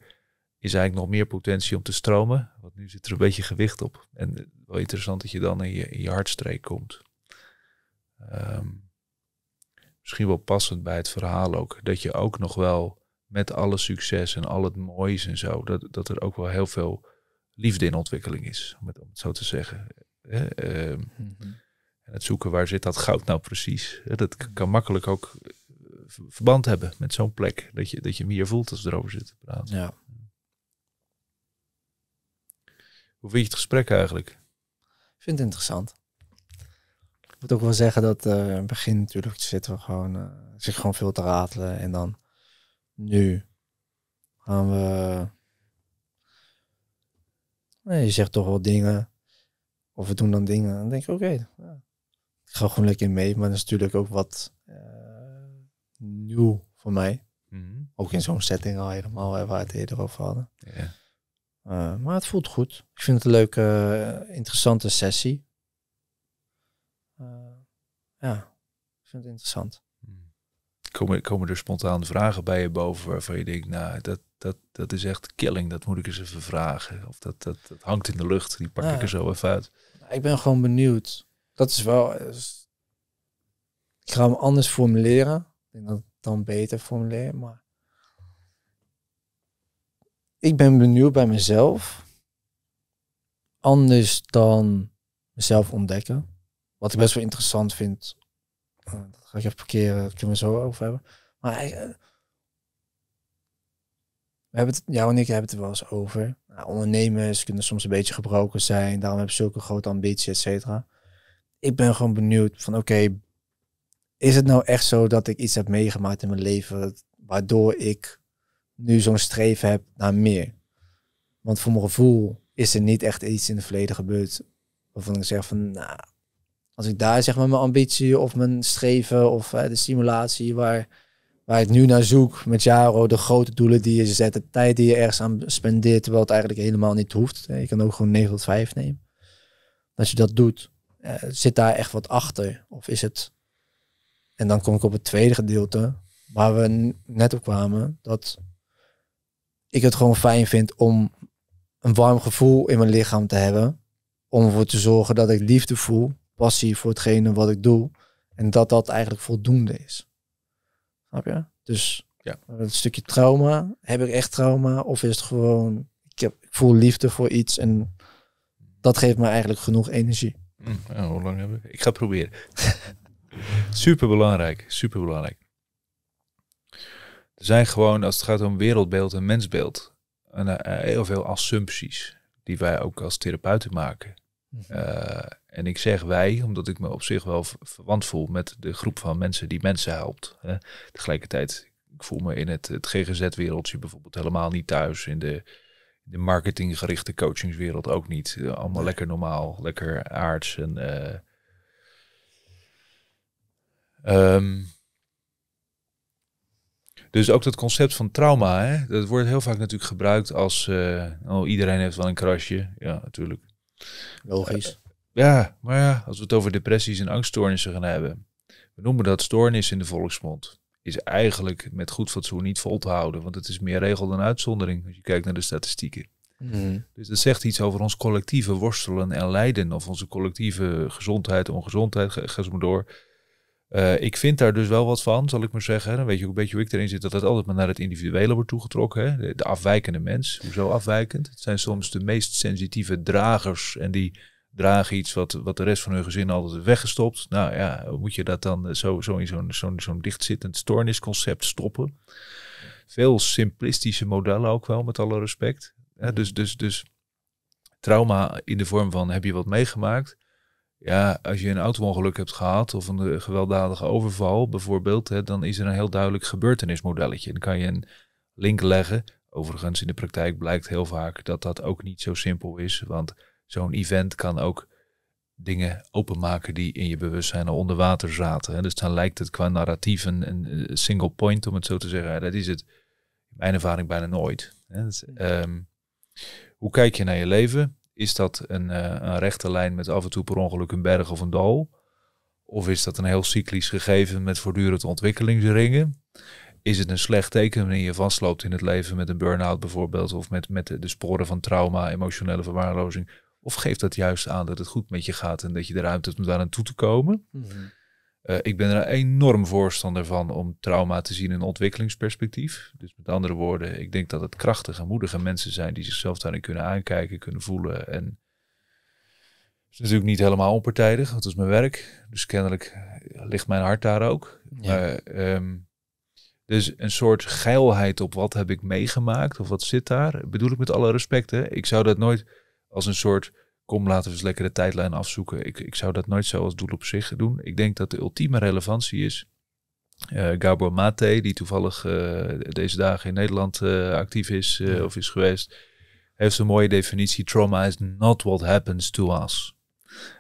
Speaker 3: is eigenlijk nog meer potentie om te stromen. Want nu zit er een beetje gewicht op. En eh, wel interessant dat je dan in je, in je hartstreek komt. Ehm, misschien wel passend bij het verhaal ook, dat je ook nog wel met alle succes en al het moois en zo, dat, dat er ook wel heel veel liefde in ontwikkeling is, om het, zo te zeggen. Eh, ehm, mhm het zoeken waar zit dat goud nou precies. Dat kan makkelijk ook eh, verband hebben met zo'n plek. Dat je, dat je meer voelt als we erover zitten praten. Ja. Hoe vind je het gesprek eigenlijk? Ik
Speaker 1: vind het interessant. Ik moet ook wel zeggen dat eh, in het begin natuurlijk zitten we gewoon, uh, gewoon veel te ratelen. En dan nu gaan we... Nee, je zegt toch wel dingen. Of we doen dan dingen. Dan denk ik, oké, ja, ik ga gewoon lekker mee. Maar dat is natuurlijk ook wat eh, nieuw voor mij. Mhm. Ook in zo'n setting al helemaal, waar het eerder over hadden. Eh, maar het voelt goed. Ik vind het een leuke, eh, interessante sessie. ja, ik vind het interessant. Mhm. Komen, komen er
Speaker 3: spontaan vragen bij je boven waarvan je denkt, nou, dat, dat, dat is echt killing. Dat moet ik eens even vragen. Of dat, dat, hangt in de lucht. Die pak ik er zo even uit.
Speaker 1: Ik ben gewoon benieuwd dat is wel. Eh, ik ga hem anders formuleren. Ik denk dat ik dan beter formuleer. Maar ik ben benieuwd bij mezelf. Anders dan mezelf ontdekken. Wat ik best wel interessant vind. Eh, dat ga ik even parkeren. Dat kunnen we zo over hebben. Maar eh, we hebben het, jou en ik hebben het er wel eens over. Nou, ondernemers kunnen soms een beetje gebroken zijn. Daarom hebben ze zulke grote ambities, et cetera ik ben gewoon benieuwd van oké, is het nou echt zo dat ik iets heb meegemaakt in mijn leven waardoor ik nu zo'n streven heb naar meer? Want voor mijn gevoel is er niet echt iets in het verleden gebeurd waarvan ik zeg van nou, als ik daar zeg maar mijn ambitie of mijn streven of de simulatie waar, waar ik nu naar zoek met Jaro, de grote doelen die je zet, de tijd die je ergens aan spendeert, terwijl het eigenlijk helemaal niet hoeft. Je kan ook gewoon 9 tot 5 nemen. Als je dat doet, eh, zit daar echt wat achter? Of is het... En dan kom ik op het tweede gedeelte, waar we net op kwamen, dat ik het gewoon fijn vind om een warm gevoel in mijn lichaam te hebben. Om ervoor te zorgen dat ik liefde voel, passie voor hetgene wat ik doe. En dat dat eigenlijk voldoende is. Snap je? Dus ja. een stukje trauma. Heb ik echt trauma? Of is het gewoon, ik, heb, ik voel liefde voor iets en dat geeft me eigenlijk genoeg energie. Hm, hoe lang hebben we?
Speaker 3: Ik ga het proberen. superbelangrijk, superbelangrijk. Er zijn gewoon, als het gaat om wereldbeeld en mensbeeld, eh, heel veel assumpties die wij ook als therapeuten maken. Mhm. Eh, en ik zeg wij, omdat ik me op zich wel verwant voel met de groep van mensen die mensen helpt. Hè. Tegelijkertijd, ik voel me in het, het GGZ-wereldje bijvoorbeeld helemaal niet thuis. In de de marketinggerichte coachingswereld ook niet. Eh, allemaal lekker normaal, lekker aards. En, eh, ehm, dus ook dat concept van trauma, hè, dat wordt heel vaak natuurlijk gebruikt als eh, oh, iedereen heeft wel een krasje. Ja, natuurlijk. Logisch. ja, maar ja, als we het over depressies en angststoornissen gaan hebben. We noemen dat stoornis in de volksmond is eigenlijk met goed fatsoen niet vol te houden. Want het is meer regel dan uitzondering als je kijkt naar de statistieken. Mhm. Dus dat zegt iets over ons collectieve worstelen en lijden. Of onze collectieve gezondheid, ongezondheid, ga, zo maar door. Eh, ik vind daar dus wel wat van, zal ik maar zeggen. Dan weet je ook een beetje hoe ik erin zit, dat het altijd maar naar het individuele wordt toegetrokken. Hè? De, de afwijkende mens. Hoezo afwijkend? Het zijn soms de meest sensitieve dragers en die draag iets wat, wat de rest van hun gezin altijd weggestopt. Nou ja, moet je dat dan zo, zo in zo'n zo'n zo dichtzittend stoornisconcept stoppen? Veel simplistische modellen ook wel, met alle respect. Mhm. dus, dus, dus trauma in de vorm van heb je wat meegemaakt? Ja, als je een auto-ongeluk hebt gehad of een eh, gewelddadige overval bijvoorbeeld, hè, dan is er een heel duidelijk gebeurtenismodelletje. Dan kan je een link leggen. Overigens, in de praktijk blijkt heel vaak dat dat ook niet zo simpel is, want zo'n event kan ook dingen openmaken die in je bewustzijn al onder water zaten. Dus dan lijkt het qua narratief een, single point, om het zo te zeggen. Dat is het mijn ervaring bijna nooit. Ehm, hoe kijk je naar je leven? Is dat een, eh, een rechte lijn met af en toe per ongeluk een berg of een dal? Of is dat een heel cyclisch gegeven met voortdurend ontwikkelingsringen? Is het een slecht teken wanneer je vastloopt in het leven met een burn-out bijvoorbeeld? Of met, met de sporen van trauma, emotionele verwaarlozing? Of geeft dat juist aan dat het goed met je gaat en dat je de ruimte hebt om daar aan toe te komen? Mhm. Eh, ik ben er enorm voorstander van om trauma te zien in ontwikkelingsperspectief. Dus met andere woorden, ik denk dat het krachtige, moedige mensen zijn die zichzelf daarin kunnen aankijken, kunnen voelen. En het is natuurlijk niet helemaal onpartijdig, want dat is mijn werk. Dus kennelijk ligt mijn hart daar ook. Ehm, dus een soort geilheid op wat heb ik meegemaakt of wat zit daar, bedoel ik met alle respect. Hè? Ik zou dat nooit als een soort kom laten we eens lekker de tijdlijn afzoeken. Ik, ik zou dat nooit zo als doel op zich doen. Ik denk dat de ultieme relevantie is. Uh, Gabor Mate, die toevallig eh, deze dagen in Nederland eh, actief is of is geweest, heeft een mooie definitie. Trauma is not what happens to us.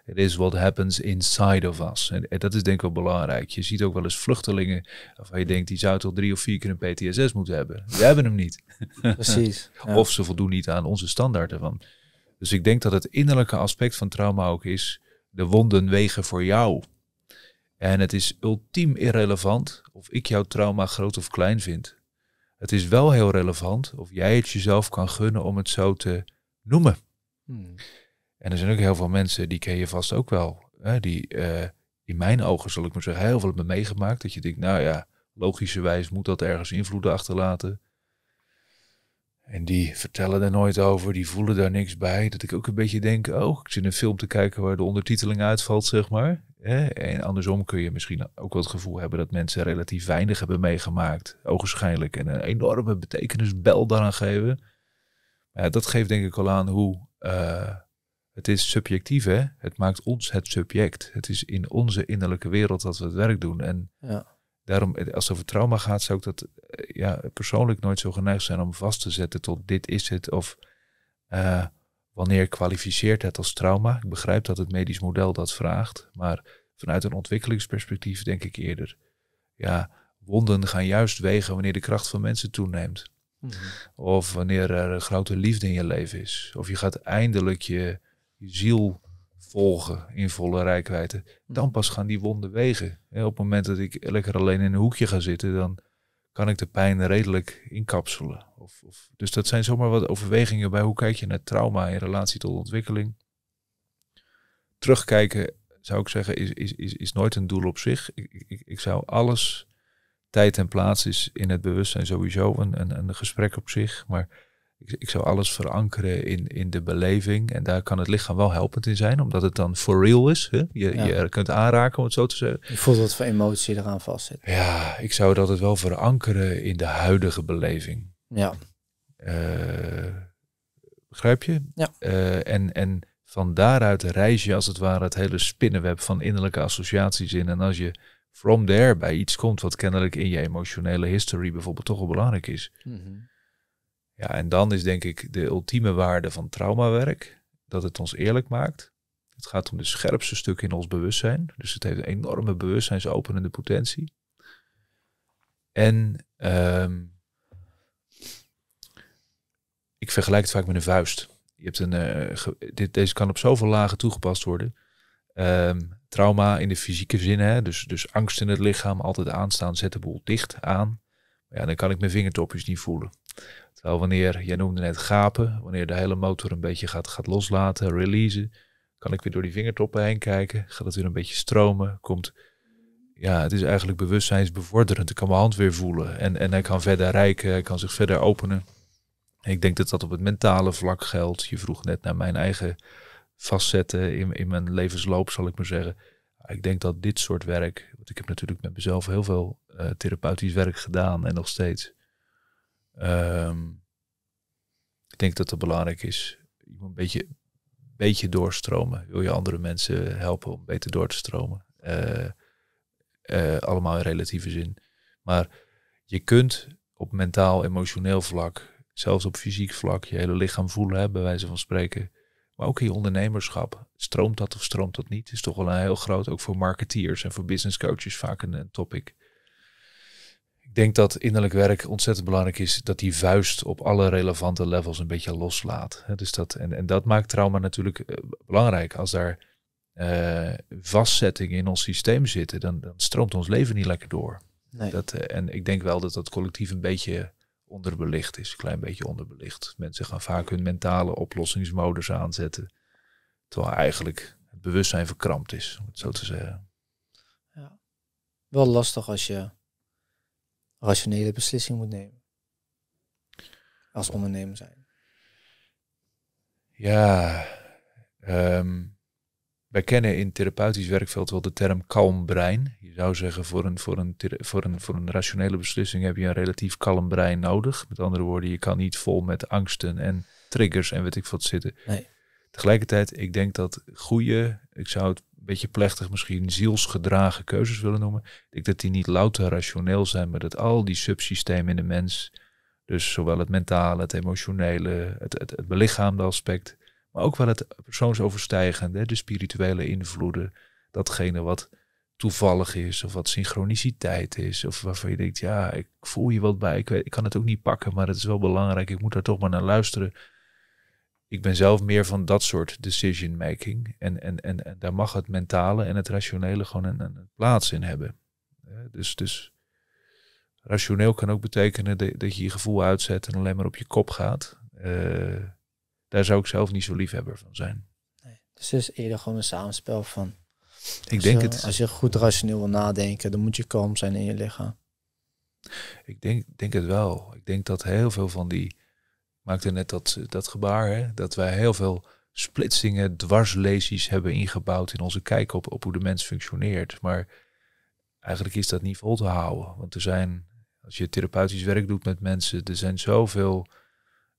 Speaker 3: It is what happens inside of us. En, dat is denk ik wel belangrijk. Je ziet ook wel eens vluchtelingen waarvan je denkt, die zouden toch drie of vier keer een PTSS moeten hebben. We hebben hem niet. Precies. Of ze voldoen niet aan onze standaarden van. Dus ik denk dat het innerlijke aspect van trauma ook is, de wonden wegen voor jou. En het is ultiem irrelevant of ik jouw trauma groot of klein vind. Het is wel heel relevant of jij het jezelf kan gunnen om het zo te noemen. Hmm. En er zijn ook heel veel mensen, die ken je vast ook wel, hè, die eh, in mijn ogen, zal ik maar zeggen, heel veel hebben meegemaakt. Dat je denkt, nou ja, logischerwijs moet dat ergens invloeden achterlaten. En die vertellen er nooit over, die voelen daar niks bij. Dat ik ook een beetje denk, oh, ik zit een film te kijken waar de ondertiteling uitvalt, zeg maar. En andersom kun je misschien ook wel het gevoel hebben dat mensen relatief weinig hebben meegemaakt, ogenschijnlijk. En een enorme betekenisbel daaraan geven. Ja, dat geeft denk ik al aan hoe eh, het is subjectief, hè? Het maakt ons het subject. Het is in onze innerlijke wereld dat we het werk doen. En ja daarom, eh, als het over trauma gaat, zou ik dat eh, ja, persoonlijk nooit zo geneigd zijn om vast te zetten tot dit is het of uh, wanneer kwalificeert het als trauma. Ik begrijp dat het medisch model dat vraagt, maar vanuit een ontwikkelingsperspectief denk ik eerder, ja, wonden gaan juist wegen wanneer de kracht van mensen toeneemt. Mhm. Of wanneer er een grote liefde in je leven is. Of je gaat eindelijk je, je ziel volgen in volle rijkwijde. Dan hmm. pas gaan die wonden wegen. op het moment dat ik lekker alleen in een hoekje ga zitten, dan kan ik de pijn redelijk inkapselen. Of, of, dus dat zijn zomaar wat overwegingen bij hoe kijk je naar trauma in relatie tot ontwikkeling. Terugkijken, zou ik zeggen, is, is, is, is nooit een doel op zich. Ik, ik, ik zou alles, tijd en plaats is in het bewustzijn sowieso een, een, een gesprek op zich. Maar ik, zou alles verankeren in, in de beleving. En daar kan het lichaam wel helpend in zijn, omdat het dan for real is. Hè? Je, je kunt
Speaker 1: aanraken, om het zo te zeggen. Je voelt wat voor emotie eraan vastzit. Ja,
Speaker 3: ik zou dat het wel verankeren in de huidige beleving. Ja. Uh, begrijp je? Ja. Eh, en, en van daaruit reis je als het ware het hele spinnenweb van innerlijke associaties in. En als je from there bij iets komt wat kennelijk in je emotionele history bijvoorbeeld toch wel belangrijk is, mm ja, en dan is denk ik de ultieme waarde van traumawerk dat het ons eerlijk maakt. Het gaat om de scherpste stukken in ons bewustzijn. Dus het heeft een enorme bewustzijnsopenende potentie. En ehm, ik vergelijk het vaak met een vuist. Je hebt een, eh, dit, deze kan op zoveel lagen toegepast worden. Ehm, trauma in de fysieke zin, hè? Dus, dus angst in het lichaam, altijd aanstaan, zet de boel dicht aan. Ja, dan kan ik mijn vingertopjes niet voelen. Terwijl wanneer, jij noemde net gapen, wanneer de hele motor een beetje gaat, gaat loslaten, releasen, kan ik weer door die vingertoppen heen kijken, gaat het weer een beetje stromen, komt, ja, het is eigenlijk bewustzijnsbevorderend. Ik kan mijn hand weer voelen en, en hij kan verder rijken, hij kan zich verder openen. ik denk dat dat op het mentale vlak geldt. Je vroeg net naar mijn eigen vastzetten in, in mijn levensloop, zal ik maar zeggen. Ik denk dat dit soort werk, want ik heb natuurlijk met mezelf heel veel eh, therapeutisch werk gedaan en nog steeds. Ehm, ik denk dat het belangrijk is. Je moet een beetje, beetje doorstromen. Wil je andere mensen helpen om beter door te stromen? Eh, eh, allemaal in relatieve zin. Maar je kunt op mentaal, emotioneel vlak, zelfs op fysiek vlak, je hele lichaam voelen, hè, bij wijze van spreken. Maar ook in je ondernemerschap. Stroomt dat of stroomt dat niet? Is toch wel een heel groot, ook voor marketeers en voor business coaches vaak een topic. Ik denk dat innerlijk werk ontzettend belangrijk is dat die vuist op alle relevante levels een beetje loslaat. Dus dat, en, en dat maakt trauma natuurlijk eh, belangrijk. Als daar eh, vastzettingen in ons systeem zitten, dan, dan, stroomt ons leven niet lekker door. Nee. Dat, eh, en ik denk wel dat dat collectief een beetje onderbelicht is, een klein beetje onderbelicht. Mensen gaan vaak hun mentale oplossingsmodus aanzetten, terwijl eigenlijk het bewustzijn verkrampt is, om het zo te zeggen.
Speaker 1: Ja. Wel lastig als je rationele beslissing moet nemen. Als ondernemer zijn.
Speaker 3: Ja, ehm, wij kennen in therapeutisch werkveld wel de term kalm brein. Je zou zeggen, voor een, voor, een, voor, een, voor een rationele beslissing heb je een relatief kalm brein nodig. Met andere woorden, je kan niet vol met angsten en triggers en weet ik wat zitten. Nee. Tegelijkertijd, ik denk dat goede, ik zou het beetje plechtig misschien zielsgedragen keuzes willen noemen. Ik denk dat die niet louter rationeel zijn, maar dat al die subsystemen in de mens, dus zowel het mentale, het emotionele, het, het, het belichaamde aspect, maar ook wel het persoonsoverstijgende, de spirituele invloeden, datgene wat toevallig is of wat synchroniciteit is of waarvan je denkt, ja, ik voel je wat bij, ik, weet, ik kan het ook niet pakken, maar het is wel belangrijk, ik moet daar toch maar naar luisteren. Ik ben zelf meer van dat soort decision making. En, en, en, en daar mag het mentale en het rationele gewoon een, een plaats in hebben. Eh, dus, dus rationeel kan ook betekenen dat je je gevoel uitzet en alleen maar op je kop gaat. Eh, daar zou ik zelf
Speaker 1: niet zo liefhebber van zijn. Nee, dus het is eerder gewoon een samenspel van. Ik denk het. Als je goed rationeel wil nadenken, dan moet je kalm zijn in je lichaam. Ik denk,
Speaker 3: denk het wel. Ik denk dat heel veel van die maakte net dat, eh, dat gebaar, hè, dat wij heel veel splitsingen, dwarslesies hebben ingebouwd in onze kijk op, op hoe de mens functioneert. Maar eigenlijk is dat niet vol te houden. Want er zijn, als je therapeutisch werk doet met mensen, er zijn zoveel,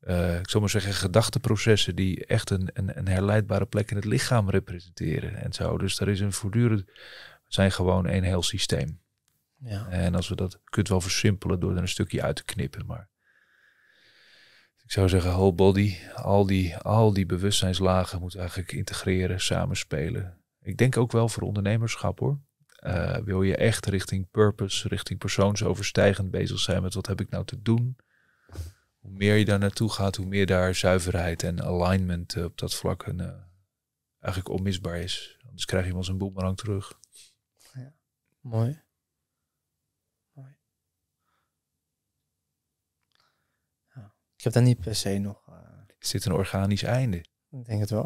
Speaker 3: uh, ik zal maar zeggen, gedachteprocessen die echt een, een, een, herleidbare plek in het lichaam representeren. En zo. Dus daar is een voortdurend, we zijn gewoon één heel systeem. Ja. En als we dat, kunt wel versimpelen door er een stukje uit te knippen. Maar ik zou zeggen, whole body. Al die, al die bewustzijnslagen moeten eigenlijk integreren, samenspelen. Ik denk ook wel voor ondernemerschap hoor. Eh, wil je echt richting purpose, richting persoonsoverstijgend bezig zijn met wat heb ik nou te doen? Hoe meer je daar naartoe gaat, hoe meer daar zuiverheid en alignment eh, op dat vlak een, eh, eigenlijk onmisbaar is. Anders krijg je wel zijn een boemerang terug.
Speaker 1: Ja, mooi.
Speaker 3: Ik heb daar niet per se nog. Uh... Is dit een organisch einde?
Speaker 1: Ik denk het wel.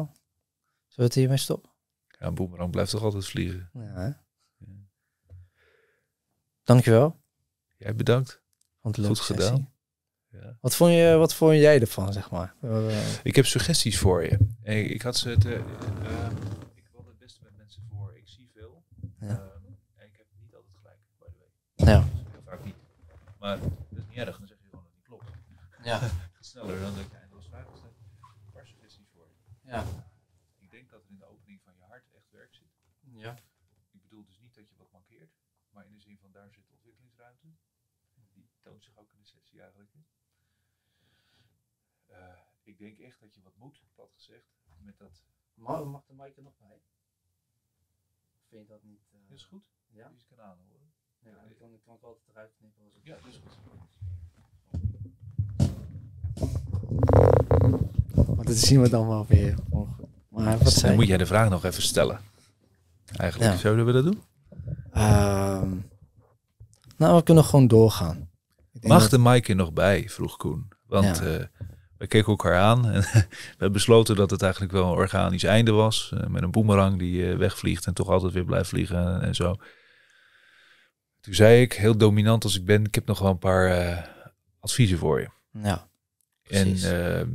Speaker 1: Zullen we het hiermee stoppen?
Speaker 3: Ja, een boemerang blijft toch altijd vliegen? Ja, hè? ja. Dankjewel. Jij bedankt. Goed gedaan.
Speaker 1: Ja. Wat, vond je, wat vond jij ervan, zeg maar? Ik heb suggesties voor je.
Speaker 3: Ik, ik had ze... Ehm, ik wil het beste met mensen voor. Ik zie veel. Ehm,
Speaker 1: en ik heb niet altijd gelijk, by the way. Ja. Heel vaak niet. Maar dat is niet erg. Dan zeg je gewoon dat niet klopt. Ja. sneller dan dat je eindeloos stelt.
Speaker 3: Een is niet voor je. Ja. Ik denk dat er in de opening van je hart echt werk zit. Ja. Ik bedoel dus niet dat je wat mankeert, maar in de zin van daar zit ontwikkelingsruimte. Die toont zich ook in de sessie eigenlijk. Eh, ik denk echt dat je wat moet, plat
Speaker 1: gezegd, met dat... Maar, mag de mic er nog bij? vind je dat niet... Eh, is goed. Ja? Die is kanaal horen. Ja, ik kan, het altijd eruit knippen als het... Ja, dat is goed. Want dat zien we dan wel weer. Maar moet
Speaker 3: jij de vraag nog even stellen. Eigenlijk, ja. zouden we dat doen?
Speaker 1: Ehm, nou, we kunnen gewoon doorgaan. Mag
Speaker 3: de Mike er nog bij, vroeg Koen. Want eh, we keken elkaar aan en we besloten dat het eigenlijk wel een organisch einde was. Eh, met een boemerang die eh, wegvliegt en toch altijd weer blijft vliegen en, en, zo. Toen zei ik, heel dominant als ik ben, ik heb nog wel een paar adviezen voor je. Ja. En ehm,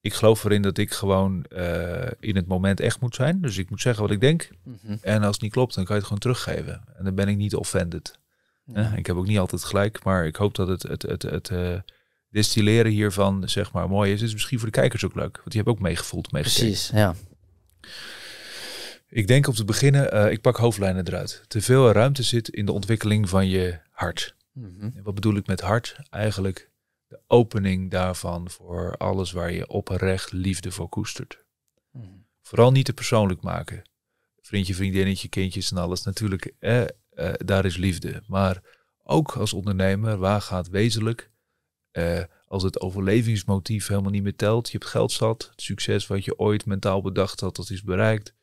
Speaker 3: ik geloof erin dat ik gewoon eh, in het moment echt moet zijn. Dus ik moet zeggen wat ik denk. Mhm. En als het niet klopt, dan kan je het gewoon teruggeven. En dan ben ik niet offended. Ja. ik heb ook niet altijd gelijk, maar ik hoop dat het, het, het, het uh, destilleren hiervan zeg maar mooi is. Het is misschien voor de kijkers ook leuk, want die hebben ook meegevoeld, Precies, ja. Ik denk om te beginnen, eh, ik pak hoofdlijnen eruit. Te veel ruimte zit in de ontwikkeling van je hart. Mhm. wat bedoel ik met hart? Eigenlijk de opening daarvan voor alles waar je oprecht liefde voor koestert. Hmm. Vooral niet te persoonlijk maken. Vriendje, vriendinnetje, kindjes en alles. Natuurlijk, eh, daar is liefde. Maar ook als ondernemer, waar gaat wezenlijk? Eh, als het overlevingsmotief helemaal niet meer telt. Je hebt geld zat. Het succes wat je ooit mentaal bedacht had, dat is bereikt.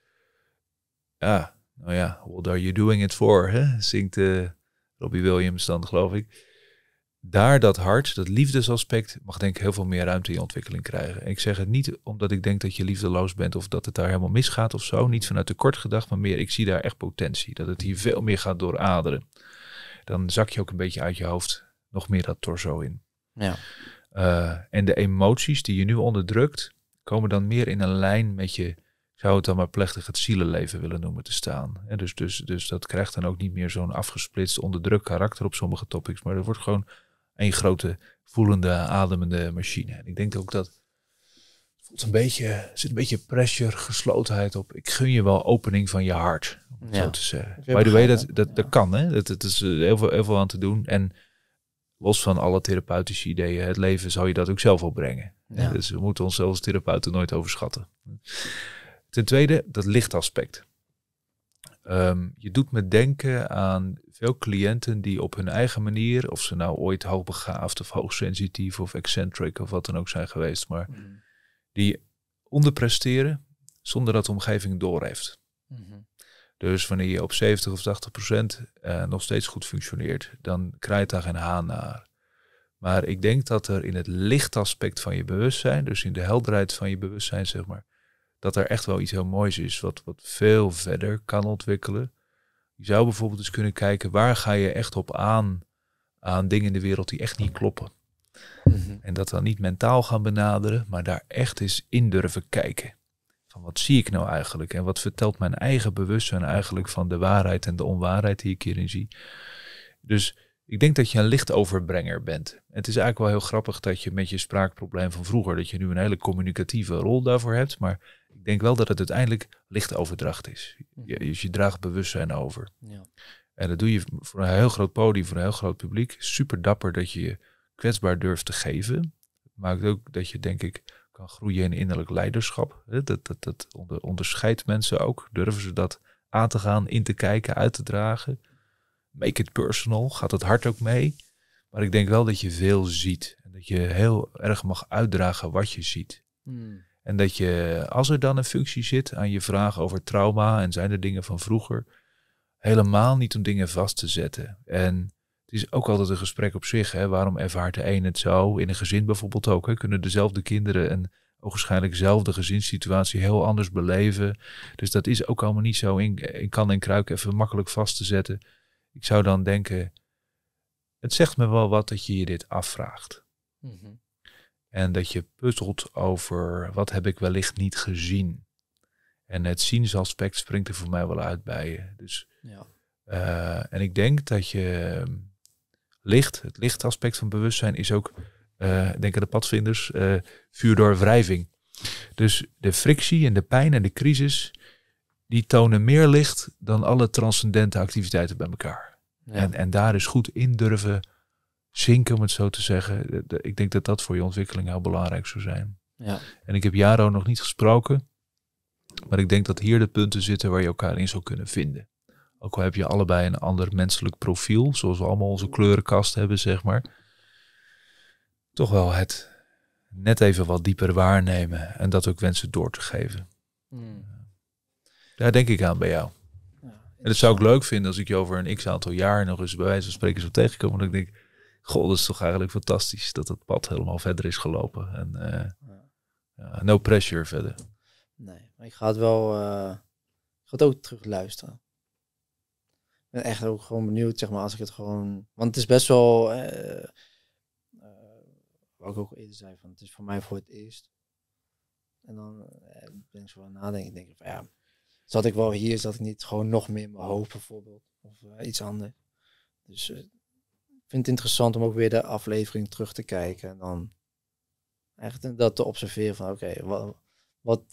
Speaker 3: Ja, nou ja, what are you doing it for? Hè? Zingt eh, Robbie Williams dan, geloof ik daar dat hart, dat liefdesaspect, mag denk ik heel veel meer ruimte in ontwikkeling krijgen. ik zeg het niet omdat ik denk dat je liefdeloos bent of dat het daar helemaal misgaat of zo. Niet vanuit tekort gedacht, maar meer ik zie daar echt potentie. Dat het hier veel meer gaat dooraderen. Dan zak je ook een beetje uit je hoofd nog meer dat torso in. Ja. Eh, en de emoties die je nu onderdrukt, komen dan meer in een lijn met je, zou het dan maar plechtig het zielenleven willen noemen, te staan. En dus, dus, dus dat krijgt dan ook niet meer zo'n afgesplitst onderdrukt karakter op sommige topics, maar er wordt gewoon één grote voelende, ademende machine. En ik denk ook dat voelt een beetje, zit een beetje pressure, geslotenheid op. Ik gun je wel opening van je hart, ja. zo te zeggen. By the way, dat, dat, kan, hè? Dat, is eh, heel veel, heel veel aan te doen. En los van alle therapeutische ideeën, het leven zou je dat ook zelf opbrengen. Ja. Dus we moeten onszelf als therapeuten nooit overschatten. Ten tweede, dat lichtaspect. Um, je doet me denken aan veel cliënten die op hun eigen manier, of ze nou ooit hoogbegaafd of hoogsensitief of eccentric of wat dan ook zijn geweest, maar mhm. die onderpresteren zonder dat de omgeving doorheeft. Mm Dus wanneer je op 70 of 80 procent eh, nog steeds goed functioneert, dan krijgt daar geen haan naar. Maar ik denk dat er in het lichtaspect van je bewustzijn, dus in de helderheid van je bewustzijn, zeg maar, dat er echt wel iets heel moois is, wat, wat veel verder kan ontwikkelen. Je zou bijvoorbeeld eens kunnen kijken waar ga je echt op aan aan dingen in de wereld die echt niet kloppen. Mhm. En dat dan niet mentaal gaan benaderen, maar daar echt eens in durven kijken. Van wat zie ik nou eigenlijk en wat vertelt mijn eigen bewustzijn eigenlijk van de waarheid en de onwaarheid die ik hierin zie. Dus ik denk dat je een lichtoverbrenger bent. het is eigenlijk wel heel grappig dat je met je spraakprobleem van vroeger, dat je nu een hele communicatieve rol daarvoor hebt. Maar ik denk wel dat het uiteindelijk lichtoverdracht is. Je, mhm. dus je draagt bewustzijn over. Ja. En dat doe je voor een heel groot podium, voor een heel groot publiek. Super dapper dat je je kwetsbaar durft te geven. Maakt ook dat je, denk ik, kan groeien in innerlijk leiderschap. Dat, dat, dat onderscheidt mensen ook. Durven ze dat aan te gaan, in te kijken, uit te dragen make it personal, gaat het hart ook mee. Maar ik denk wel dat je veel ziet. En dat je heel erg mag uitdragen wat je ziet. Hmm. En dat je, als er dan een functie zit aan je vraag over trauma en zijn er dingen van vroeger, helemaal niet om dingen vast te zetten. En het is ook altijd een gesprek op zich. Hè? Waarom ervaart de een het zo? In een gezin bijvoorbeeld ook. Hè? Kunnen dezelfde kinderen een waarschijnlijk dezelfde gezinssituatie heel anders beleven. Dus dat is ook allemaal niet zo in, in kan en kruik even makkelijk vast te zetten. Ik zou dan denken, het zegt me wel wat dat je je dit afvraagt. Mhm. En dat je puzzelt over wat heb ik wellicht niet gezien. En het ziensaspect springt er voor mij wel uit bij je. Dus, ja. Eh, en ik denk dat je ehm, licht, het lichtaspect van bewustzijn is ook, uh, denk aan de padvinders, uh, vuur door wrijving. Dus de frictie en de pijn en de crisis die tonen meer licht dan alle transcendente activiteiten bij elkaar. En, en daar is dus goed in durven zinken, om het zo te zeggen. Ik denk dat dat voor je ontwikkeling heel belangrijk zou zijn. Ja. En ik heb Jaro nog niet gesproken, maar ik denk dat hier de punten zitten waar je elkaar in zou kunnen vinden. Ook al heb je allebei een ander menselijk profiel, zoals we allemaal onze kleurenkast hebben, zeg maar. Toch wel het net even wat dieper waarnemen en dat ook wensen door te geven. Mm ja denk ik aan bij jou. en dat zou ik leuk vinden als ik je over een x aantal jaar nog eens bij wijze van spreken zou tegenkomen. want ik denk, goh, dat is toch eigenlijk fantastisch dat het pad helemaal verder is gelopen. En eh, ja. no pressure verder.
Speaker 1: Nee, maar ik ga het wel, uh, ik ga ook terug luisteren. Ik ben echt ook gewoon benieuwd, zeg maar, als ik het gewoon... Want het is best wel... Uh, wat ik ook eerder zei, van het is voor mij voor het eerst. En dan ben ik zo aan nadenken. Denk ik van ja, zat ik wel hier, zat ik niet gewoon nog meer in mijn hoofd bijvoorbeeld. Of eh, iets anders. Dus uh, ik vind het interessant om ook weer de aflevering terug te kijken. En dan echt eh, dat te observeren van oké, wat, wat,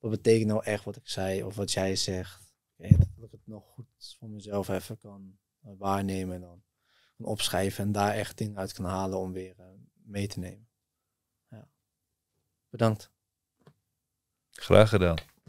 Speaker 1: betekent nou echt wat ik zei of wat jij zegt. dat ik het nog goed voor mezelf even kan waarnemen en dan opschrijven en daar echt dingen uit kan halen om weer mee te nemen. Ja. Bedankt. Graag gedaan.